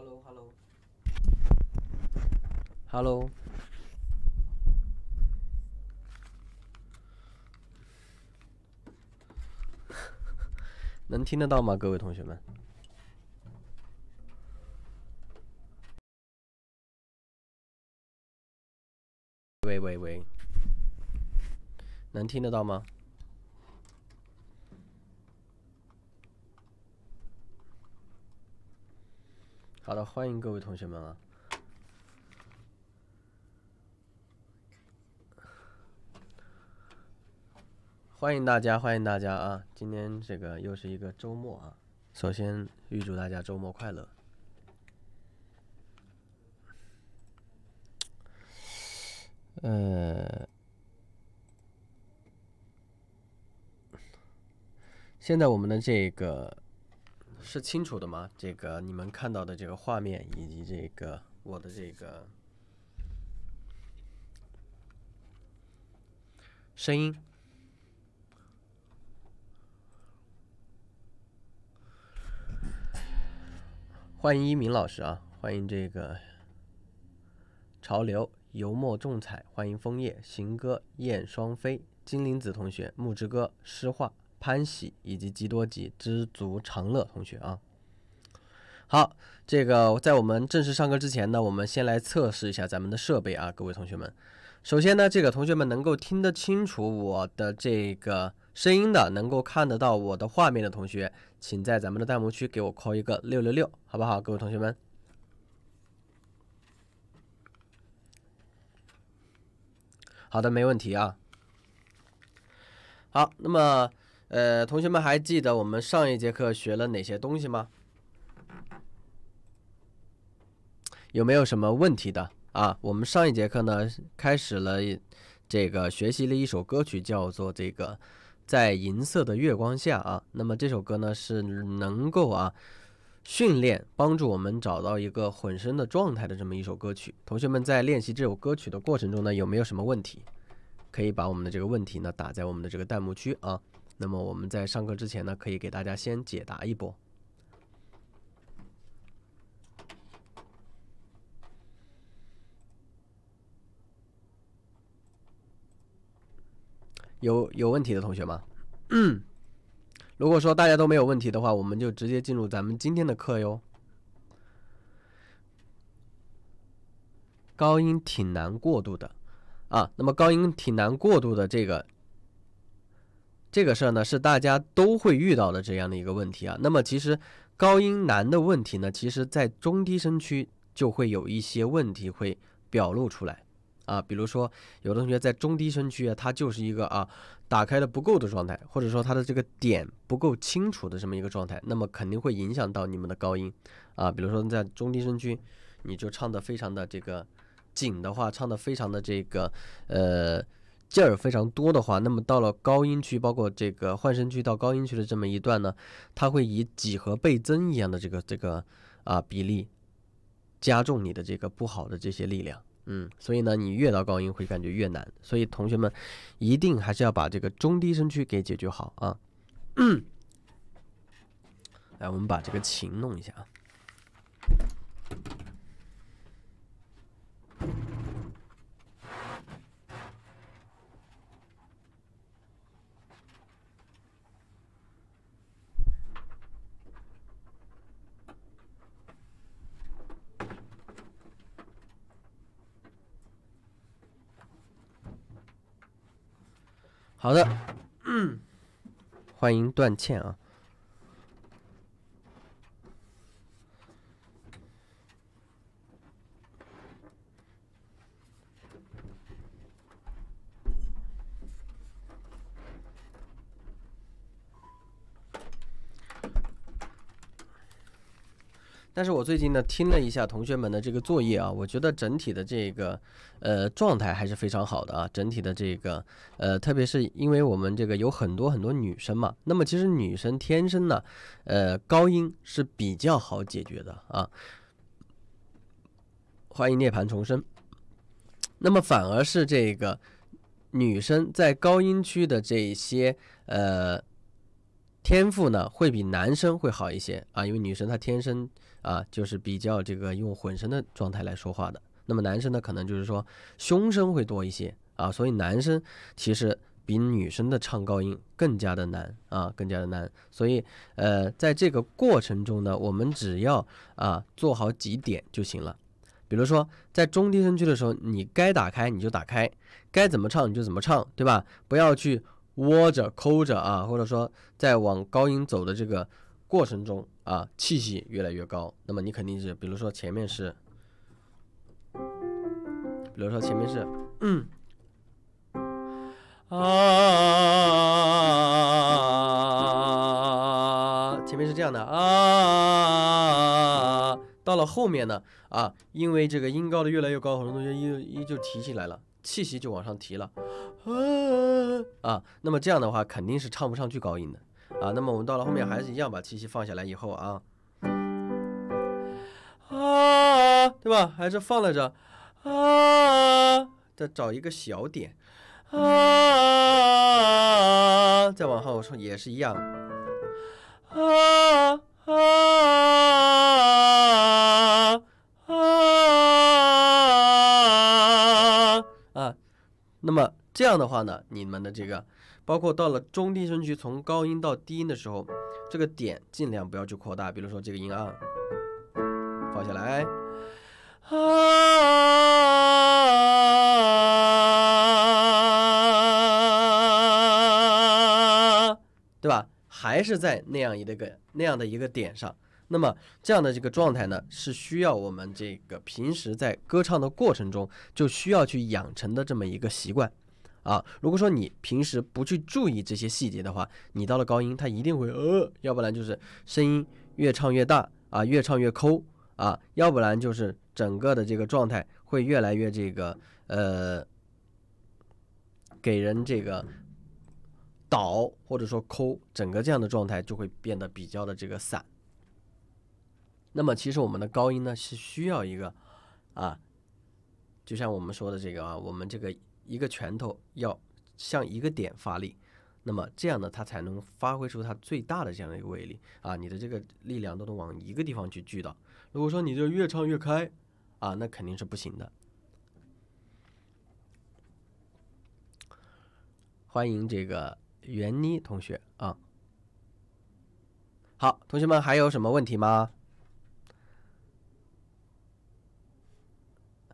Hello，Hello，Hello，能听得到吗，各位同学们？喂喂喂，能听得到吗？好的，欢迎各位同学们啊！欢迎大家，欢迎大家啊！今天这个又是一个周末啊，首先预祝大家周末快乐。呃，现在我们的这个。是清楚的吗？这个你们看到的这个画面，以及这个我的这个声音。欢迎一鸣老师啊！欢迎这个潮流油墨重彩，欢迎枫叶行歌燕双飞、金灵子同学、木之歌诗画。潘喜以及吉多吉知足常乐同学啊，好，这个在我们正式上课之前呢，我们先来测试一下咱们的设备啊，各位同学们，首先呢，这个同学们能够听得清楚我的这个声音的，能够看得到我的画面的同学，请在咱们的弹幕区给我扣一个六六六，好不好？各位同学们，好的，没问题啊，好，那么。呃，同学们还记得我们上一节课学了哪些东西吗？有没有什么问题的啊？我们上一节课呢，开始了这个学习了一首歌曲，叫做这个在银色的月光下啊。那么这首歌呢，是能够啊训练帮助我们找到一个混声的状态的这么一首歌曲。同学们在练习这首歌曲的过程中呢，有没有什么问题？可以把我们的这个问题呢打在我们的这个弹幕区啊。那么我们在上课之前呢，可以给大家先解答一波。有有问题的同学吗？如果说大家都没有问题的话，我们就直接进入咱们今天的课哟。高音挺难过渡的，啊，那么高音挺难过渡的这个。这个事儿呢，是大家都会遇到的这样的一个问题啊。那么其实高音难的问题呢，其实在中低声区就会有一些问题会表露出来啊。比如说有的同学在中低声区啊，他就是一个啊打开的不够的状态，或者说他的这个点不够清楚的这么一个状态，那么肯定会影响到你们的高音啊。比如说在中低声区，你就唱的非常的这个紧的话，唱的非常的这个呃。劲儿非常多的话，那么到了高音区，包括这个换声区到高音区的这么一段呢，它会以几何倍增一样的这个这个啊比例加重你的这个不好的这些力量，嗯，所以呢，你越到高音会感觉越难，所以同学们一定还是要把这个中低声区给解决好啊。来，我们把这个琴弄一下。好的，欢迎段茜啊。但是我最近呢听了一下同学们的这个作业啊，我觉得整体的这个呃状态还是非常好的啊。整体的这个呃，特别是因为我们这个有很多很多女生嘛，那么其实女生天生呢呃高音是比较好解决的啊。欢迎涅槃重生。那么反而是这个女生在高音区的这些呃天赋呢，会比男生会好一些啊，因为女生她天生。啊，就是比较这个用混声的状态来说话的。那么男生呢，可能就是说胸声会多一些啊，所以男生其实比女生的唱高音更加的难啊，更加的难。所以呃，在这个过程中呢，我们只要啊做好几点就行了。比如说在中低声区的时候，你该打开你就打开，该怎么唱你就怎么唱，对吧？不要去窝着抠着啊，或者说在往高音走的这个。过程中啊，气息越来越高，那么你肯定是，比如说前面是，比如说前面是，嗯，啊，前面是这样的啊，到了后面呢，啊，因为这个音高的越来越高，很多同学依依旧提起来了，气息就往上提了，啊，那么这样的话肯定是唱不上去高音的。啊，那么我们到了后面还是一样，把气息放下来以后啊，啊，对吧？还是放在这，啊，再找一个小点，啊，再往后说也是一样，啊。那么这样的话呢，你们的这个，包括到了中低声区，从高音到低音的时候，这个点尽量不要去扩大。比如说这个音啊，放下来，啊，对吧？还是在那样一个、个那样的一个点上。那么这样的这个状态呢，是需要我们这个平时在歌唱的过程中就需要去养成的这么一个习惯，啊，如果说你平时不去注意这些细节的话，你到了高音，它一定会呃，要不然就是声音越唱越大啊，越唱越抠啊，要不然就是整个的这个状态会越来越这个呃，给人这个倒或者说抠，整个这样的状态就会变得比较的这个散。那么其实我们的高音呢是需要一个，啊，就像我们说的这个啊，我们这个一个拳头要向一个点发力，那么这样呢，它才能发挥出它最大的这样的一个威力啊，你的这个力量都能往一个地方去聚到。如果说你就越唱越开，啊，那肯定是不行的。欢迎这个袁妮同学啊，好，同学们还有什么问题吗？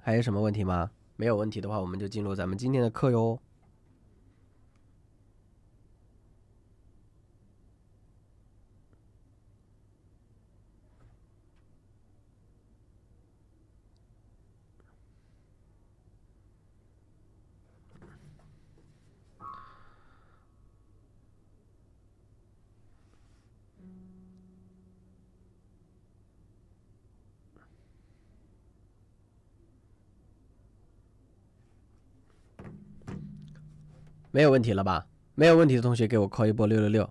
还有什么问题吗？没有问题的话，我们就进入咱们今天的课哟。没有问题了吧？没有问题的同学给我扣一波六六六。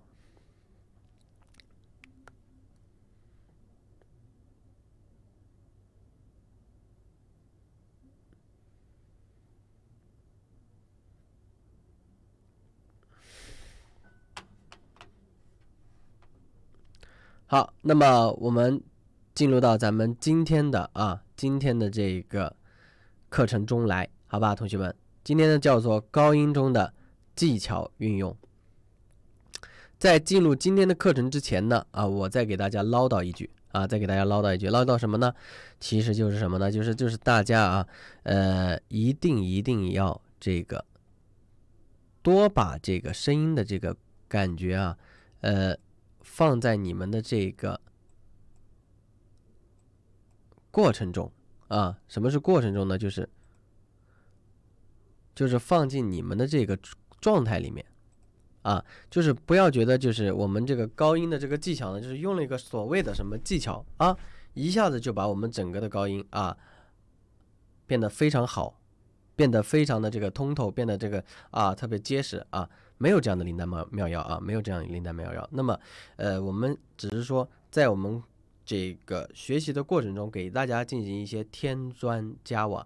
好，那么我们进入到咱们今天的啊今天的这个课程中来，好吧，同学们，今天呢叫做高音中的。技巧运用，在进入今天的课程之前呢，啊，我再给大家唠叨一句啊，再给大家唠叨一句，唠叨什么呢？其实就是什么呢？就是就是大家啊，呃，一定一定要这个多把这个声音的这个感觉啊，呃，放在你们的这个过程中啊。什么是过程中呢？就是就是放进你们的这个。状态里面，啊，就是不要觉得就是我们这个高音的这个技巧呢，就是用了一个所谓的什么技巧啊，一下子就把我们整个的高音啊变得非常好，变得非常的这个通透，变得这个啊特别结实啊，没有这样的灵丹妙妙药啊，没有这样灵丹妙药。那么，呃，我们只是说在我们这个学习的过程中，给大家进行一些添砖加瓦。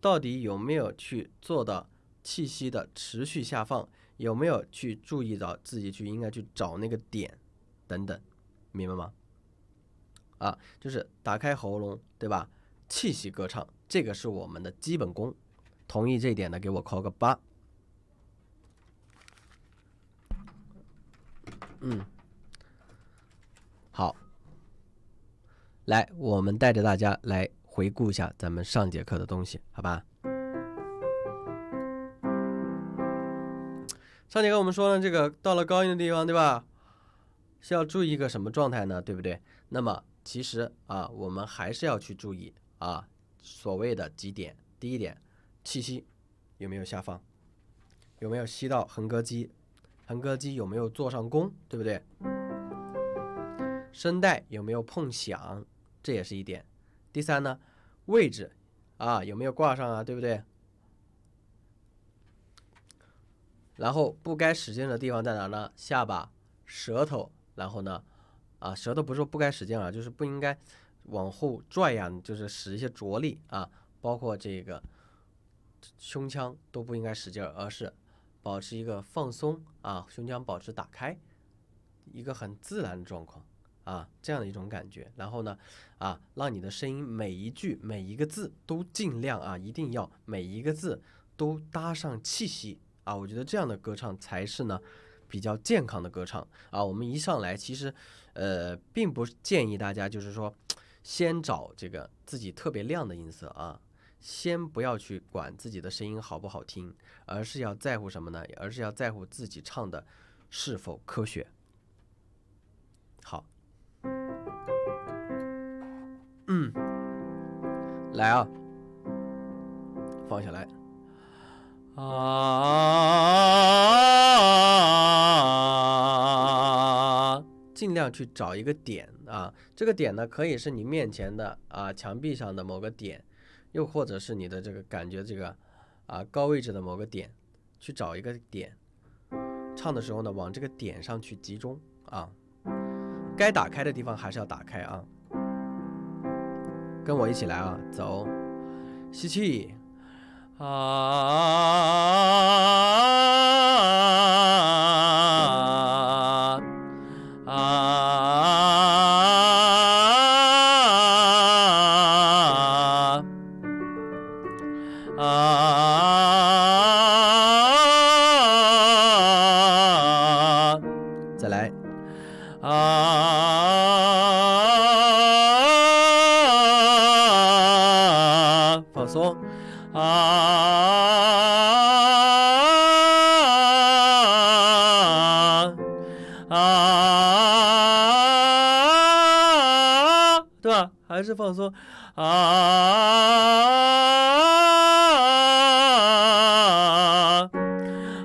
到底有没有去做到气息的持续下放？有没有去注意到自己去应该去找那个点？等等，明白吗？啊，就是打开喉咙，对吧？气息歌唱，这个是我们的基本功。同意这一点的，给我扣个八。嗯，好，来，我们带着大家来。回顾一下咱们上节课的东西，好吧？上节课我们说呢，这个到了高音的地方，对吧？需要注意一个什么状态呢？对不对？那么其实啊，我们还是要去注意啊，所谓的几点。第一点，气息有没有下放？有没有吸到横膈肌？横膈肌有没有做上弓？对不对？声带有没有碰响？这也是一点。第三呢，位置啊有没有挂上啊，对不对？然后不该使劲的地方在哪呢？下巴、舌头，然后呢，啊舌头不是说不该使劲啊，就是不应该往后拽呀，就是使一些着力啊，包括这个胸腔都不应该使劲，而是保持一个放松啊，胸腔保持打开，一个很自然的状况。啊，这样的一种感觉，然后呢，啊，让你的声音每一句每一个字都尽量啊，一定要每一个字都搭上气息啊，我觉得这样的歌唱才是呢比较健康的歌唱啊。我们一上来其实，呃，并不建议大家就是说先找这个自己特别亮的音色啊，先不要去管自己的声音好不好听，而是要在乎什么呢？而是要在乎自己唱的是否科学。好。来啊，放下来啊！尽量去找一个点啊，这个点呢，可以是你面前的啊墙壁上的某个点，又或者是你的这个感觉这个啊高位置的某个点，去找一个点，唱的时候呢，往这个点上去集中啊，该打开的地方还是要打开啊。跟我一起来啊，走，吸气，啊。啊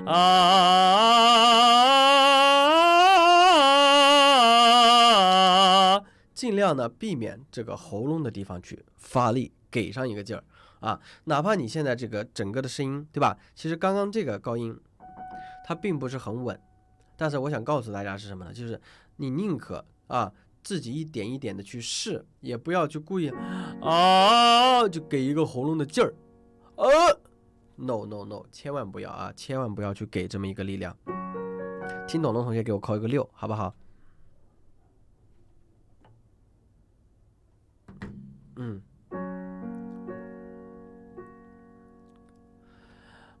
啊啊！尽量呢，避免这个喉咙的地方去发力，给上一个劲儿啊！哪怕你现在这个整个的声音，对吧？其实刚刚这个高音，它并不是很稳，但是我想告诉大家是什么呢？就是你宁可啊。自己一点一点的去试，也不要去故意，啊，就给一个喉咙的劲儿，呃，no no no，千万不要啊，千万不要去给这么一个力量。听懂的同学给我扣一个六，好不好？嗯，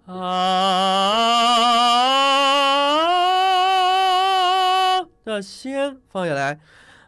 啊，那先放下来。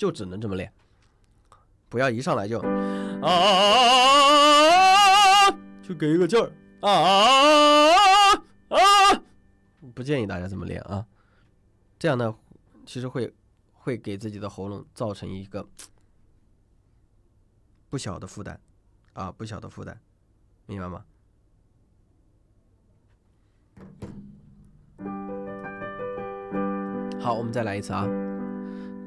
就只能这么练，不要一上来就啊，就给一个劲儿啊啊啊！不建议大家这么练啊，这样呢，其实会会给自己的喉咙造成一个不小的负担啊，不小的负担，明白吗？好，我们再来一次啊。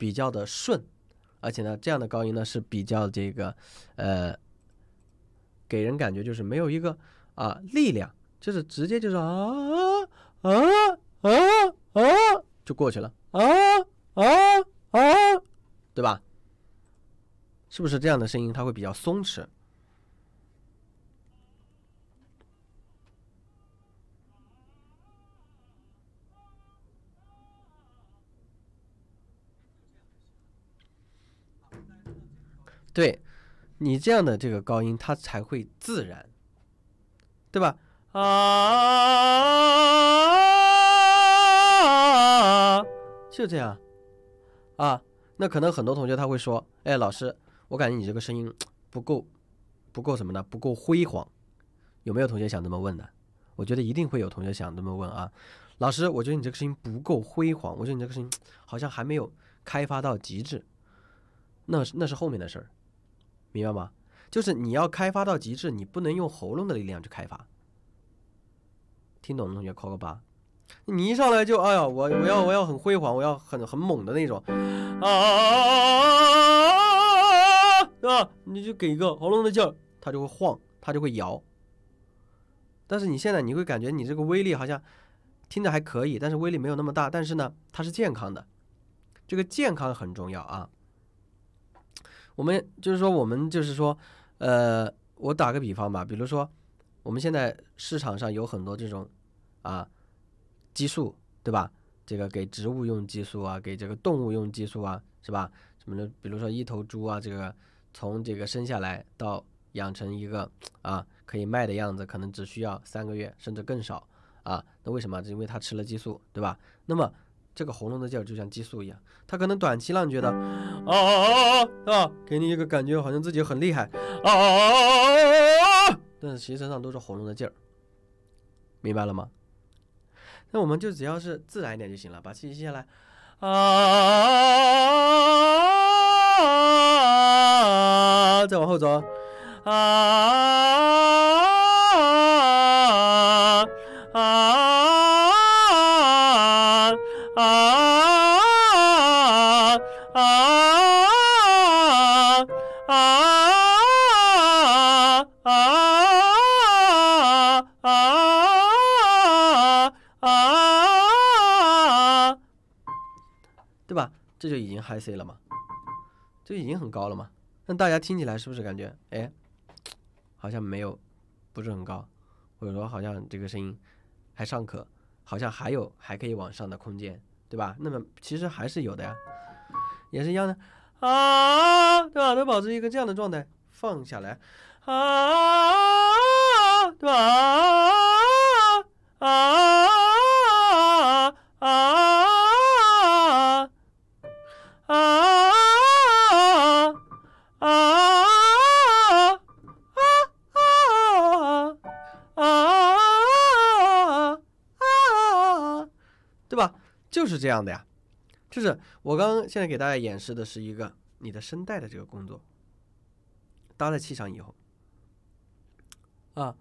比较的顺，而且呢，这样的高音呢是比较这个，呃，给人感觉就是没有一个啊力量，就是直接就是啊啊啊啊啊就过去了，啊啊啊，对吧？是不是这样的声音它会比较松弛？对你这样的这个高音，它才会自然，对吧？啊，就这样啊。那可能很多同学他会说：“哎，老师，我感觉你这个声音不够，不够什么呢？不够辉煌。”有没有同学想这么问的？我觉得一定会有同学想这么问啊。老师，我觉得你这个声音不够辉煌，我觉得你这个声音好像还没有开发到极致。那是那是后面的事儿。明白吗？就是你要开发到极致，你不能用喉咙的力量去开发。听懂的同学扣个八。你一上来就哎呀，我我要我要很辉煌，我要很很猛的那种，啊，啊吧？你就给一个喉咙的劲，它就会晃，它就会摇。但是你现在你会感觉你这个威力好像听着还可以，但是威力没有那么大。但是呢，它是健康的，这个健康很重要啊。我们就是说，我们就是说，呃，我打个比方吧，比如说，我们现在市场上有很多这种，啊，激素，对吧？这个给植物用激素啊，给这个动物用激素啊，是吧？什么的，比如说一头猪啊，这个从这个生下来到养成一个啊可以卖的样子，可能只需要三个月，甚至更少啊。那为什么？因为它吃了激素，对吧？那么。这个喉咙的劲儿就像激素一样，它可能短期让你觉得，啊啊啊啊，给你一个感觉好像自己很厉害，啊啊啊啊啊啊，但是实际上都是喉咙的劲儿，明白了吗？那我们就只要是自然一点就行了，把气吸下来，啊啊啊啊啊啊，再往后走，啊。这就已经嗨 C 了嘛，就已经很高了嘛。那大家听起来是不是感觉，哎，好像没有，不是很高，或者说好像这个声音还尚可，好像还有还可以往上的空间，对吧？那么其实还是有的呀，也是一样的，啊，对吧？都保持一个这样的状态，放下来，啊，对吧？啊。这样的呀，就是我刚现在给大家演示的是一个你的声带的这个工作，搭在气场以后，啊，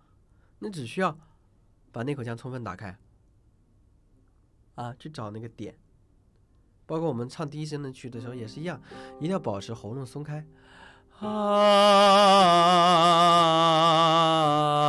你只需要把内口腔充分打开，啊，去找那个点，包括我们唱低声的曲的时候也是一样，一定要保持喉咙松开，啊。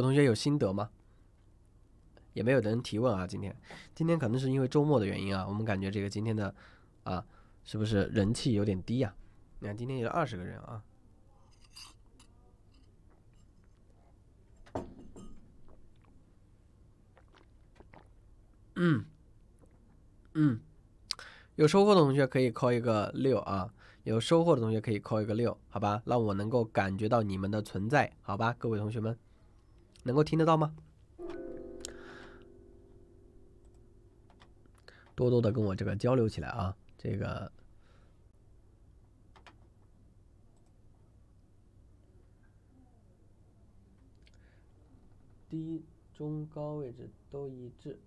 有同学有心得吗？也没有人提问啊。今天，今天可能是因为周末的原因啊。我们感觉这个今天的，啊，是不是人气有点低呀？你看今天有二十个人啊。嗯，嗯，有收获的同学可以扣一个六啊。有收获的同学可以扣一个六，好吧，让我能够感觉到你们的存在，好吧，各位同学们。能够听得到吗？多多的跟我这个交流起来啊！这个低中高位置都一致。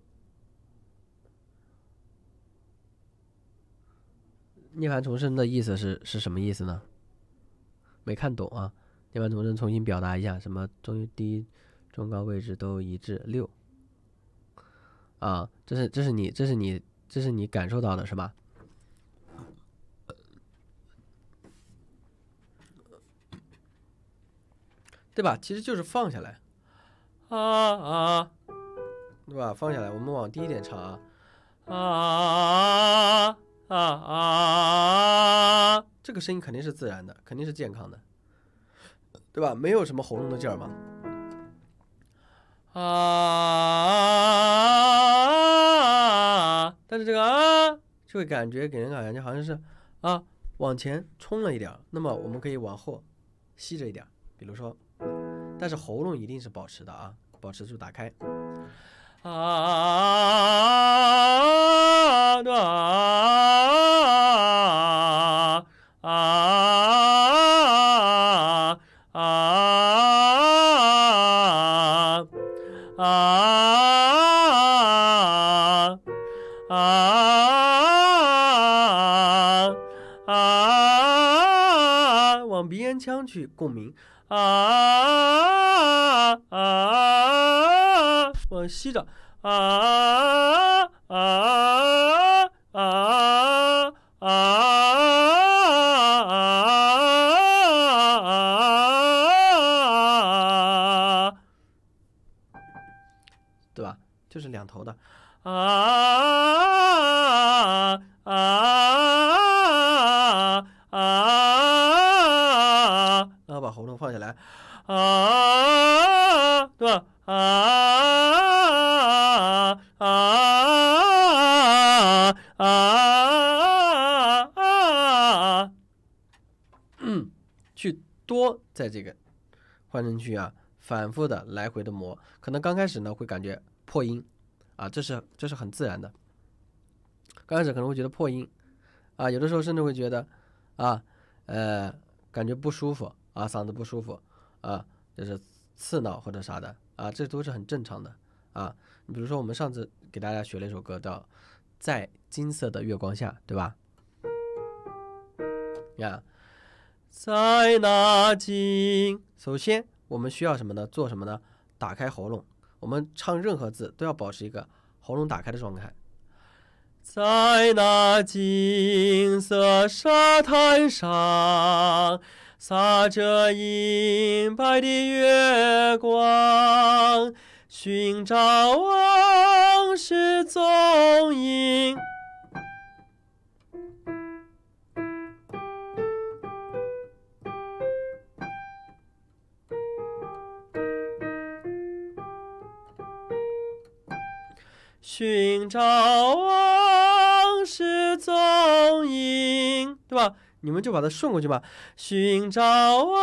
涅槃重生的意思是是什么意思呢？没看懂啊！涅槃重生重新表达一下，什么中低？中高位置都一致六，啊，这是这是你这是你这是你感受到的是吧？对吧？其实就是放下来，啊啊，对吧？放下来，我们往低一点唱啊啊啊啊啊啊，这个声音肯定是自然的，肯定是健康的，对吧？没有什么喉咙的劲儿嘛。啊！但是这个啊，就会感觉给人感觉好像是啊，往前冲了一点。那么我们可以往后吸着一点，比如说，但是喉咙一定是保持的啊，保持住打开。啊啊啊啊啊啊啊！去共鸣啊！啊我吸着啊！在这个换声区啊，反复的来回的磨，可能刚开始呢会感觉破音，啊，这是这是很自然的。刚开始可能会觉得破音，啊，有的时候甚至会觉得，啊，呃，感觉不舒服，啊，嗓子不舒服，啊，就是刺挠或者啥的，啊，这都是很正常的，啊。你比如说我们上次给大家学了一首歌叫《在金色的月光下》，对吧？你看。在那金……首先，我们需要什么呢？做什么呢？打开喉咙，我们唱任何字都要保持一个喉咙打开的状态。在那金色沙滩上，洒着银白的月光，寻找往事踪影。寻找往事踪影，对吧？你们就把它顺过去吧。寻找往，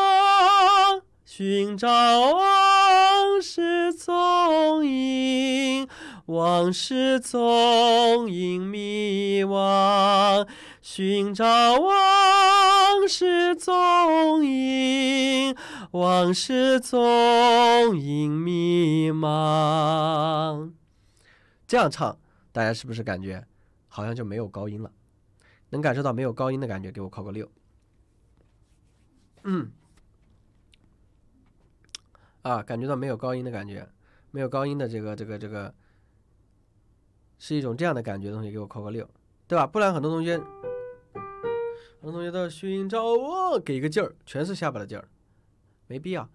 寻找往事踪影，往事踪影迷茫。寻找往事踪影，往事踪影迷茫。这样唱，大家是不是感觉好像就没有高音了？能感受到没有高音的感觉，给我扣个六。嗯，啊，感觉到没有高音的感觉，没有高音的这个这个这个，是一种这样的感觉。同学给我扣个六，对吧？不然很多同学，很多同学要寻找我给一个劲儿，全是下巴的劲儿，没必要。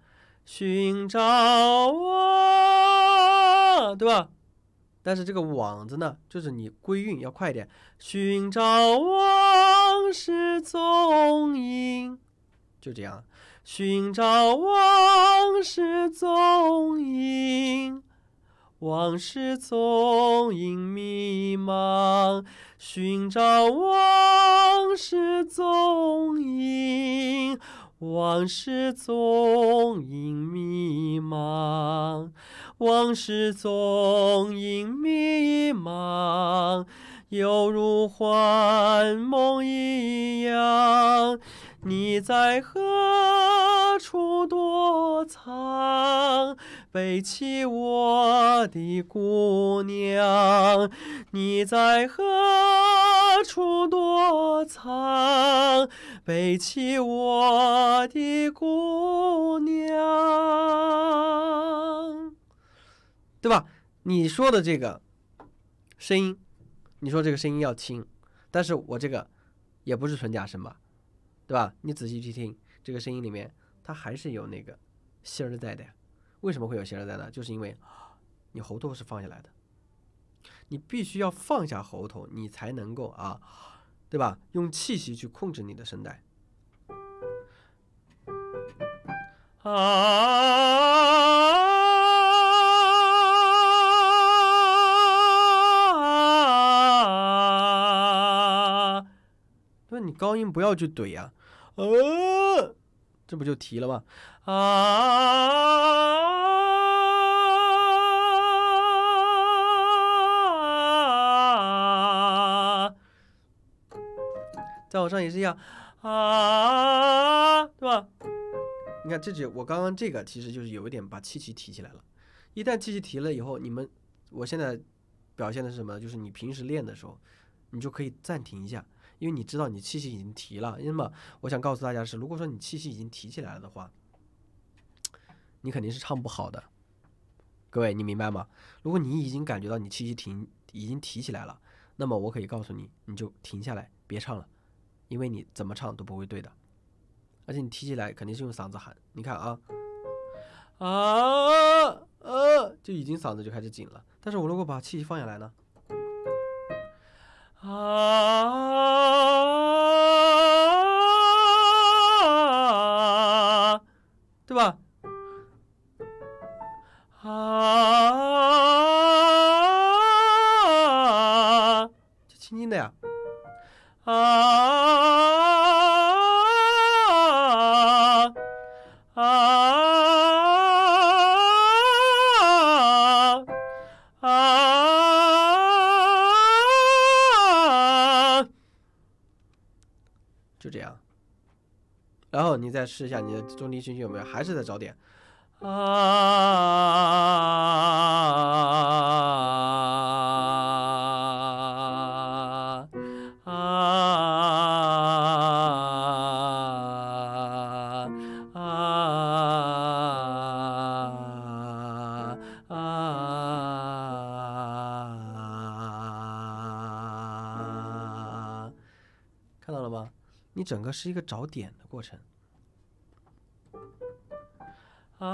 寻找我，对吧？但是这个网子呢，就是你归韵要快一点。寻找往事踪影，就这样。寻找往事踪影，往事踪影迷茫。寻找往事踪影。往事踪影迷茫，往事踪影迷茫。犹如幻梦一样，你在何处躲藏，背弃我的姑娘？你在何处躲藏，背弃我的姑娘？对吧？你说的这个声音。你说这个声音要轻，但是我这个也不是纯假声吧，对吧？你仔细去听，这个声音里面它还是有那个心儿在的呀。为什么会有心儿在呢？就是因为你喉头是放下来的，你必须要放下喉头，你才能够啊，对吧？用气息去控制你的声带。啊。你高音不要去怼呀，呃，这不就提了吗？啊，再往上也是一样，啊，对吧？你看这只，我刚刚这个其实就是有一点把气息提起来了。一旦气息提了以后，你们，我现在表现的是什么？就是你平时练的时候，你就可以暂停一下。因为你知道你气息已经提了，那么我想告诉大家是，如果说你气息已经提起来了的话，你肯定是唱不好的。各位，你明白吗？如果你已经感觉到你气息停，已经提起来了，那么我可以告诉你，你就停下来，别唱了，因为你怎么唱都不会对的。而且你提起来肯定是用嗓子喊，你看啊啊，就已经嗓子就开始紧了。但是我如果把气息放下来呢？啊，对吧？啊，就轻轻的呀，啊。再试一下你的中低音区有没有？还是在找点啊啊啊啊啊啊啊啊啊啊啊啊啊啊啊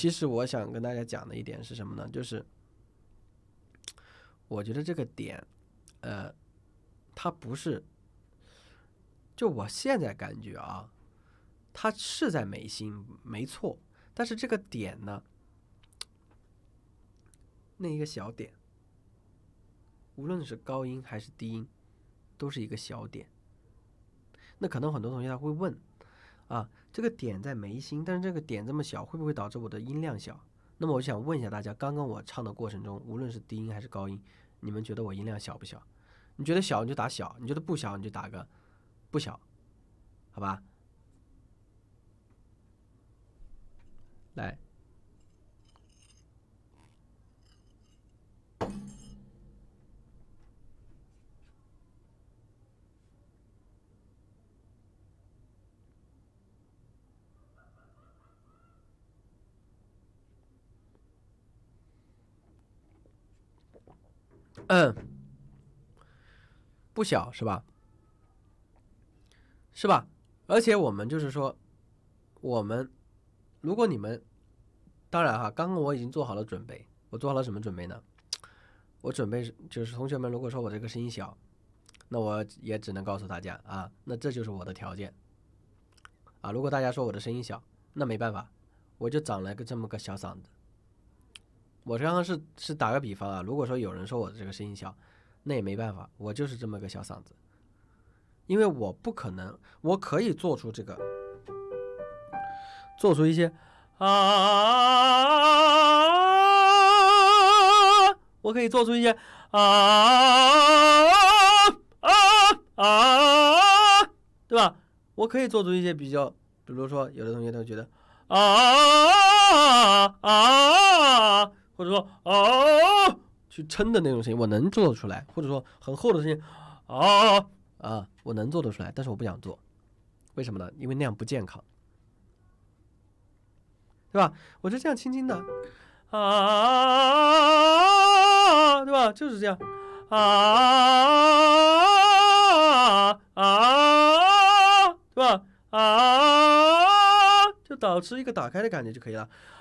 其实我想跟大家讲的一点是什么呢？就是，我觉得这个点，呃，它不是，就我现在感觉啊，它是在眉心，没错。但是这个点呢，那一个小点，无论是高音还是低音，都是一个小点。那可能很多同学他会问。这个点在眉心，但是这个点这么小，会不会导致我的音量小？那么我想问一下大家，刚刚我唱的过程中，无论是低音还是高音，你们觉得我音量小不小？你觉得小你就打小，你觉得不小你就打个不小，好吧？来。嗯，不小是吧？是吧？而且我们就是说，我们如果你们，当然哈，刚刚我已经做好了准备，我做好了什么准备呢？我准备就是同学们，如果说我这个声音小，那我也只能告诉大家啊，那这就是我的条件啊。如果大家说我的声音小，那没办法，我就长了个这么个小嗓子。我刚刚是是打个比方啊，如果说有人说我的这个声音小，那也没办法，我就是这么个小嗓子，因为我不可能，我可以做出这个，做出一些啊，我可以做出一些啊啊啊啊，对吧？我可以做出一些比较，比如说有的同学都觉得啊啊啊啊。或者说啊，去撑的那种声音，我能做得出来；或者说很厚的声音，啊啊我能做得出来，但是我不想做，为什么呢？因为那样不健康，对吧？我就这样轻轻的啊，对吧？就是这样啊啊啊对吧？啊，就保持一个打开的感觉就可以了。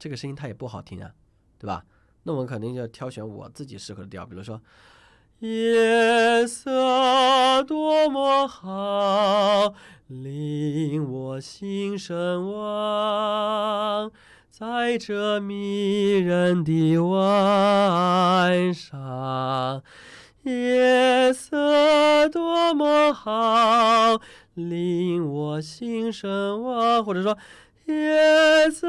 这个声音它也不好听啊，对吧？那我们肯定就要挑选我自己适合的调，比如说《夜色多么好》，令我心神往，在这迷人的晚上。夜色多么好，令我心神往，或者说。夜色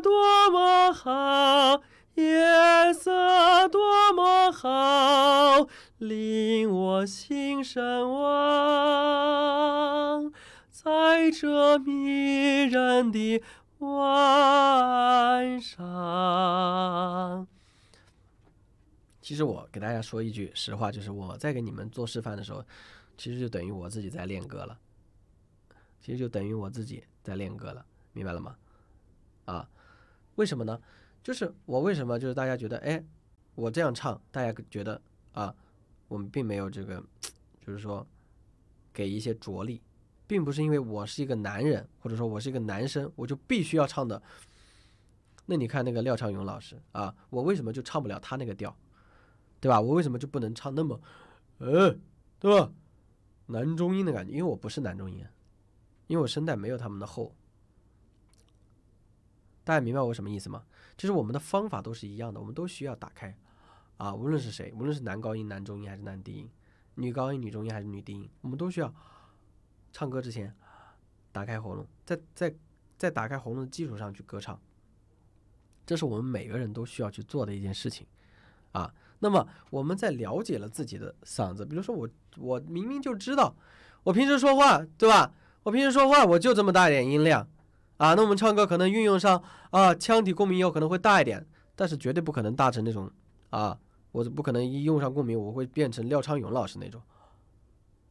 多么好，夜色多么好，令我心神往，在这迷人的晚上。其实，我给大家说一句实话，就是我在给你们做示范的时候，其实就等于我自己在练歌了，其实就等于我自己在练歌了。明白了吗？啊，为什么呢？就是我为什么就是大家觉得，哎，我这样唱，大家觉得啊，我们并没有这个，就是说给一些着力，并不是因为我是一个男人，或者说我是一个男生，我就必须要唱的。那你看那个廖昌永老师啊，我为什么就唱不了他那个调，对吧？我为什么就不能唱那么，呃，对吧？男中音的感觉，因为我不是男中音，因为我声带没有他们的厚。大家明白我什么意思吗？就是我们的方法都是一样的，我们都需要打开，啊，无论是谁，无论是男高音、男中音还是男低音，女高音、女中音还是女低音，我们都需要唱歌之前打开喉咙，在在在打开喉咙的基础上去歌唱，这是我们每个人都需要去做的一件事情，啊，那么我们在了解了自己的嗓子，比如说我我明明就知道，我平时说话对吧？我平时说话我就这么大点音量。啊，那我们唱歌可能运用上啊，腔体共鸣有可能会大一点，但是绝对不可能大成那种啊，我不可能一用上共鸣我会变成廖昌永老师那种，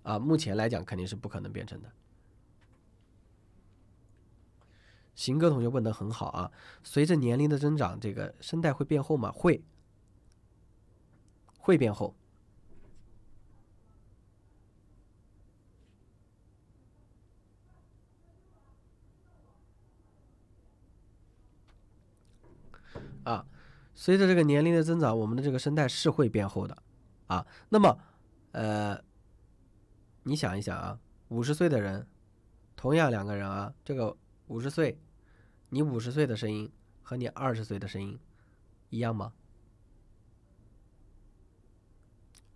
啊，目前来讲肯定是不可能变成的。行哥同学问的很好啊，随着年龄的增长，这个声带会变厚吗？会，会变厚。随着这个年龄的增长，我们的这个声带是会变厚的，啊，那么，呃，你想一想啊，五十岁的人，同样两个人啊，这个五十岁，你五十岁的声音和你二十岁的声音一样吗？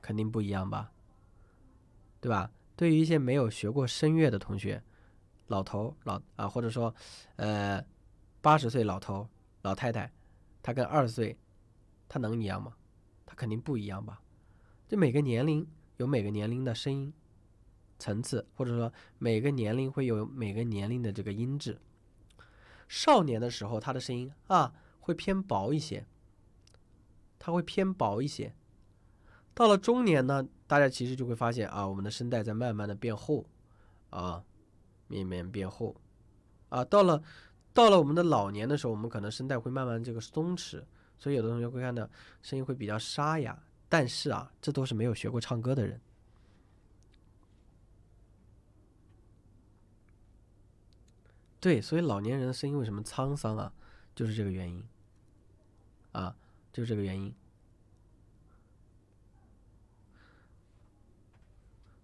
肯定不一样吧，对吧？对于一些没有学过声乐的同学，老头老啊，或者说，呃，八十岁老头老太太。他跟二岁，他能一样吗？他肯定不一样吧。就每个年龄有每个年龄的声音层次，或者说每个年龄会有每个年龄的这个音质。少年的时候，他的声音啊会偏薄一些，他会偏薄一些。到了中年呢，大家其实就会发现啊，我们的声带在慢慢的变厚，啊，面面变厚，啊，到了。到了我们的老年的时候，我们可能声带会慢慢这个松弛，所以有的同学会看到声音会比较沙哑。但是啊，这都是没有学过唱歌的人。对，所以老年人的声音为什么沧桑啊？就是这个原因，啊，就是这个原因。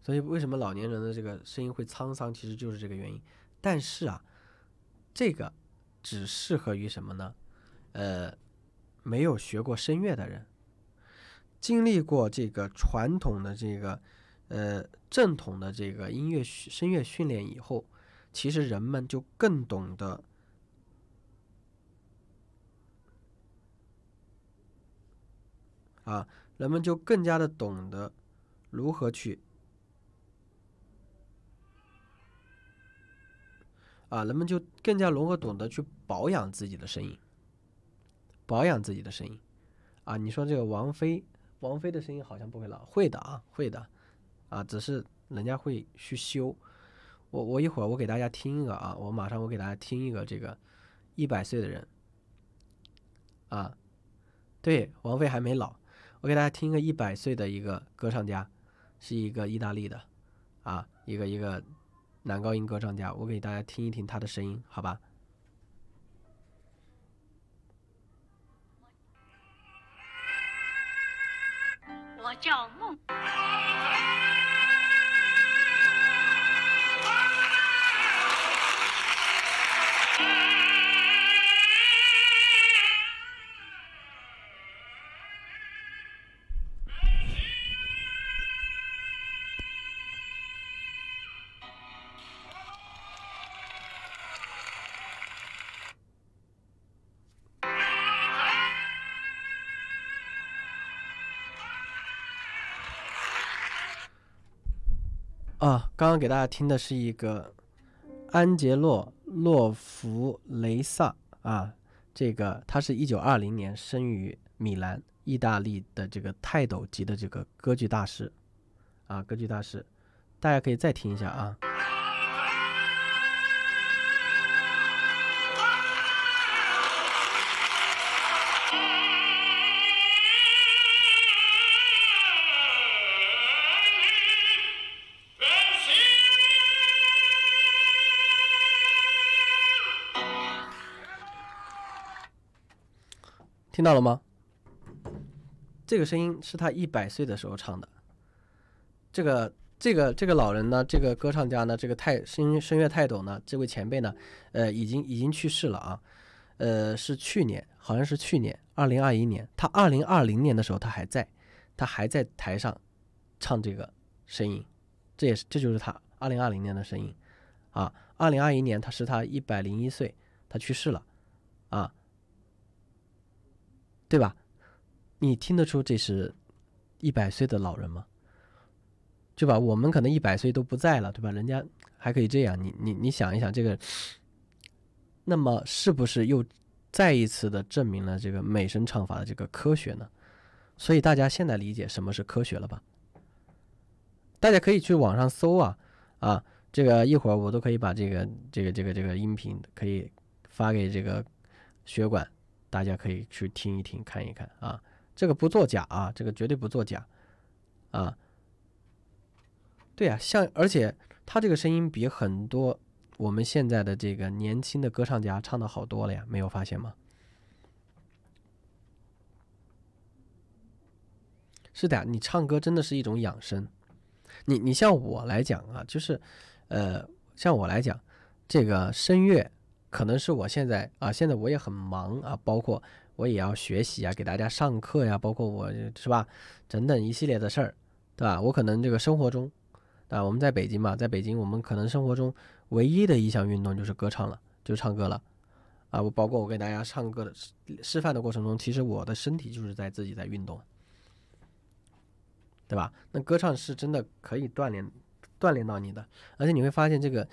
所以为什么老年人的这个声音会沧桑？其实就是这个原因。但是啊。这个只适合于什么呢？呃，没有学过声乐的人，经历过这个传统的这个呃正统的这个音乐声乐训练以后，其实人们就更懂得啊，人们就更加的懂得如何去。啊，人们就更加如何懂得去保养自己的声音，保养自己的声音。啊，你说这个王菲，王菲的声音好像不会老，会的啊，会的。啊，只是人家会去修。我我一会儿我给大家听一个啊，我马上我给大家听一个这个一百岁的人。啊，对，王菲还没老，我给大家听一个一百岁的一个歌唱家，是一个意大利的，啊，一个一个。男高音歌唱家，我给大家听一听他的声音，好吧？我叫孟。刚刚给大家听的是一个安杰洛·洛弗雷萨啊，这个他是一九二零年生于米兰，意大利的这个泰斗级的这个歌剧大师啊，歌剧大师，大家可以再听一下啊。听到了吗？这个声音是他一百岁的时候唱的。这个这个这个老人呢，这个歌唱家呢，这个泰声声乐泰斗呢，这位前辈呢，呃，已经已经去世了啊。呃，是去年，好像是去年二零二一年。他二零二零年的时候，他还在，他还在台上唱这个声音。这也是这就是他二零二零年的声音啊。二零二一年他是他一百零一岁，他去世了。对吧？你听得出这是一百岁的老人吗？对吧？我们可能一百岁都不在了，对吧？人家还可以这样，你你你想一想这个，那么是不是又再一次的证明了这个美声唱法的这个科学呢？所以大家现在理解什么是科学了吧？大家可以去网上搜啊啊，这个一会儿我都可以把这个这个这个这个音频可以发给这个学管。大家可以去听一听，看一看啊，这个不作假啊，这个绝对不作假啊。对呀，像而且他这个声音比很多我们现在的这个年轻的歌唱家唱的好多了呀，没有发现吗？是的呀，你唱歌真的是一种养生。你你像我来讲啊，就是，呃，像我来讲，这个声乐。可能是我现在啊，现在我也很忙啊，包括我也要学习啊，给大家上课呀，包括我是吧，等等一系列的事儿，对吧？我可能这个生活中，啊，我们在北京嘛，在北京，我们可能生活中唯一的一项运动就是歌唱了，就唱歌了，啊，我包括我给大家唱歌的示示范的过程中，其实我的身体就是在自己在运动，对吧？那歌唱是真的可以锻炼锻炼到你的，而且你会发现这个。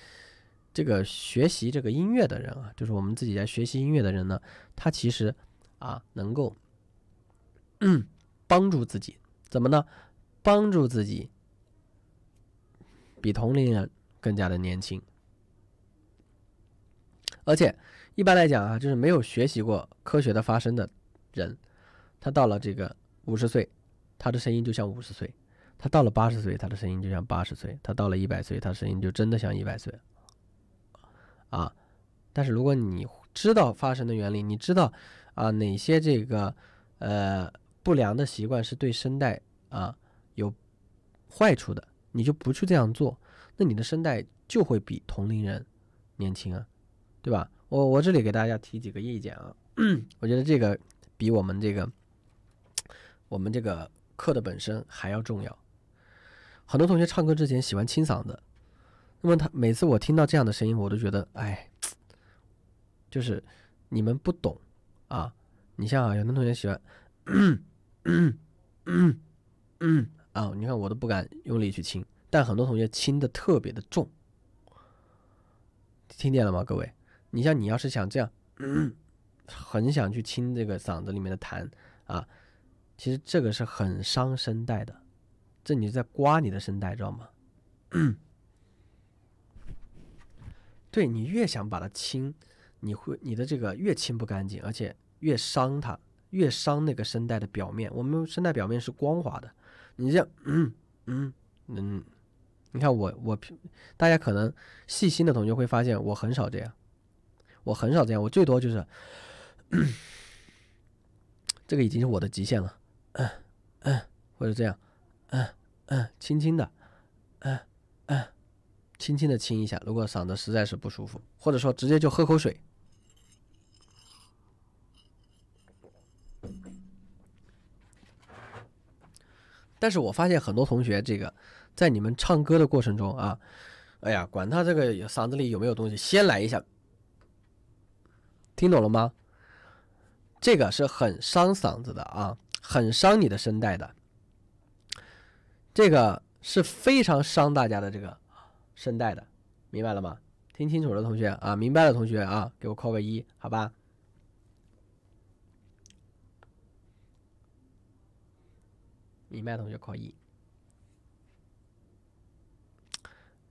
这个学习这个音乐的人啊，就是我们自己在学习音乐的人呢，他其实啊能够帮助自己怎么呢？帮助自己比同龄人更加的年轻。而且一般来讲啊，就是没有学习过科学的发声的人，他到了这个五十岁，他的声音就像五十岁；他到了八十岁，他的声音就像八十岁；他到了一百岁，他声音就真的像一百岁。啊，但是如果你知道发声的原理，你知道啊哪些这个呃不良的习惯是对声带啊有坏处的，你就不去这样做，那你的声带就会比同龄人年轻啊，对吧？我我这里给大家提几个意见啊，我觉得这个比我们这个我们这个课的本身还要重要。很多同学唱歌之前喜欢清嗓子。那么他每次我听到这样的声音，我都觉得，哎，就是你们不懂啊！你像啊，有的同学喜欢 啊，你看我都不敢用力去亲，但很多同学亲的特别的重。听见了吗，各位？你像你要是想这样，很想去亲这个嗓子里面的痰啊，其实这个是很伤声带的，这你在刮你的声带，知道吗？对你越想把它清，你会你的这个越清不干净，而且越伤它，越伤那个声带的表面。我们声带表面是光滑的，你这样，嗯嗯，你看我我，大家可能细心的同学会发现我很少这样，我很少这样，我最多就是，这个已经是我的极限了，嗯或者这样，嗯嗯，轻轻的，嗯嗯。轻轻的亲一下，如果嗓子实在是不舒服，或者说直接就喝口水。但是我发现很多同学，这个在你们唱歌的过程中啊，哎呀，管他这个嗓子里有没有东西，先来一下，听懂了吗？这个是很伤嗓子的啊，很伤你的声带的，这个是非常伤大家的这个。声带的，明白了吗？听清楚的同学啊，明白了同学啊，给我扣个一，好吧？明白同学扣一，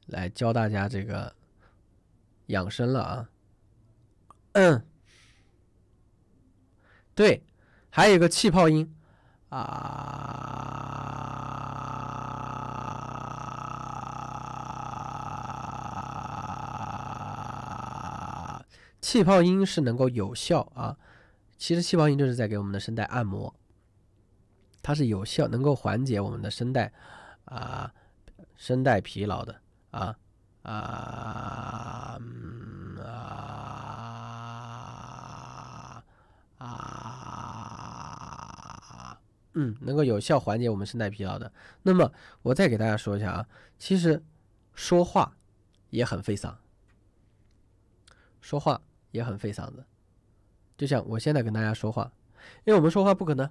来教大家这个养生了啊。嗯，对，还有一个气泡音啊。气泡音是能够有效啊，其实气泡音就是在给我们的声带按摩，它是有效能够缓解我们的声带啊，声带疲劳的啊啊啊啊嗯，能够有效缓解我们声带疲劳的。那么我再给大家说一下啊，其实说话也很费嗓，说话。也很费嗓子，就像我现在跟大家说话，因为我们说话不可能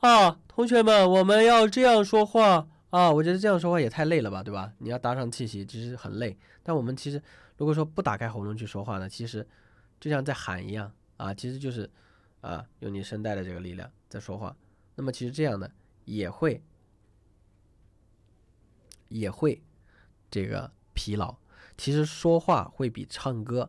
啊，同学们，我们要这样说话啊，我觉得这样说话也太累了吧，对吧？你要搭上气息，其实很累。但我们其实如果说不打开喉咙去说话呢，其实就像在喊一样啊，其实就是啊，用你声带的这个力量在说话。那么其实这样呢，也会也会这个疲劳。其实说话会比唱歌。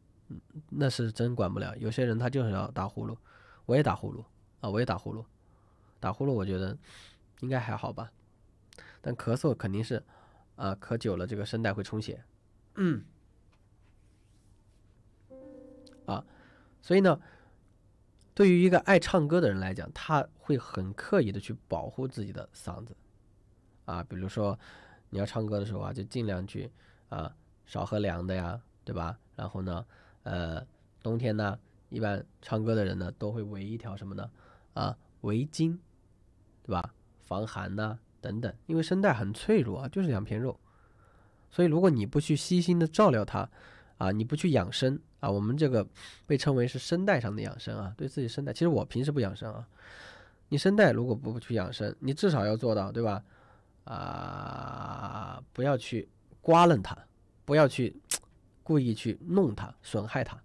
那是真管不了，有些人他就是要打呼噜，我也打呼噜啊，我也打呼噜，打呼噜我觉得应该还好吧，但咳嗽肯定是啊，咳久了这个声带会充血，嗯，啊，所以呢，对于一个爱唱歌的人来讲，他会很刻意的去保护自己的嗓子啊，比如说你要唱歌的时候啊，就尽量去啊少喝凉的呀，对吧？然后呢。呃，冬天呢，一般唱歌的人呢都会围一条什么呢？啊，围巾，对吧？防寒呐。等等，因为声带很脆弱啊，就是两片肉，所以如果你不去细心的照料它，啊，你不去养生啊，我们这个被称为是声带上的养生啊，对自己声带。其实我平时不养生啊，你声带如果不去养生，你至少要做到对吧？啊，不要去刮楞它，不要去。故意去弄它，损害它，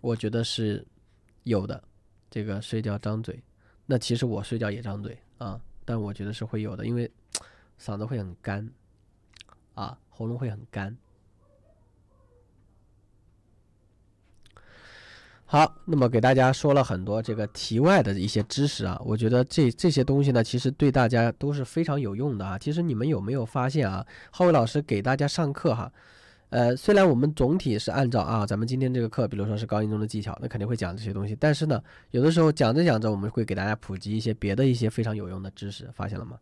我觉得是有的。这个睡觉张嘴，那其实我睡觉也张嘴啊，但我觉得是会有的，因为嗓子会很干，啊，喉咙会很干。好，那么给大家说了很多这个题外的一些知识啊，我觉得这这些东西呢，其实对大家都是非常有用的啊。其实你们有没有发现啊，浩伟老师给大家上课哈，呃，虽然我们总体是按照啊，咱们今天这个课，比如说是高音中的技巧，那肯定会讲这些东西，但是呢，有的时候讲着讲着，我们会给大家普及一些别的一些非常有用的知识，发现了吗？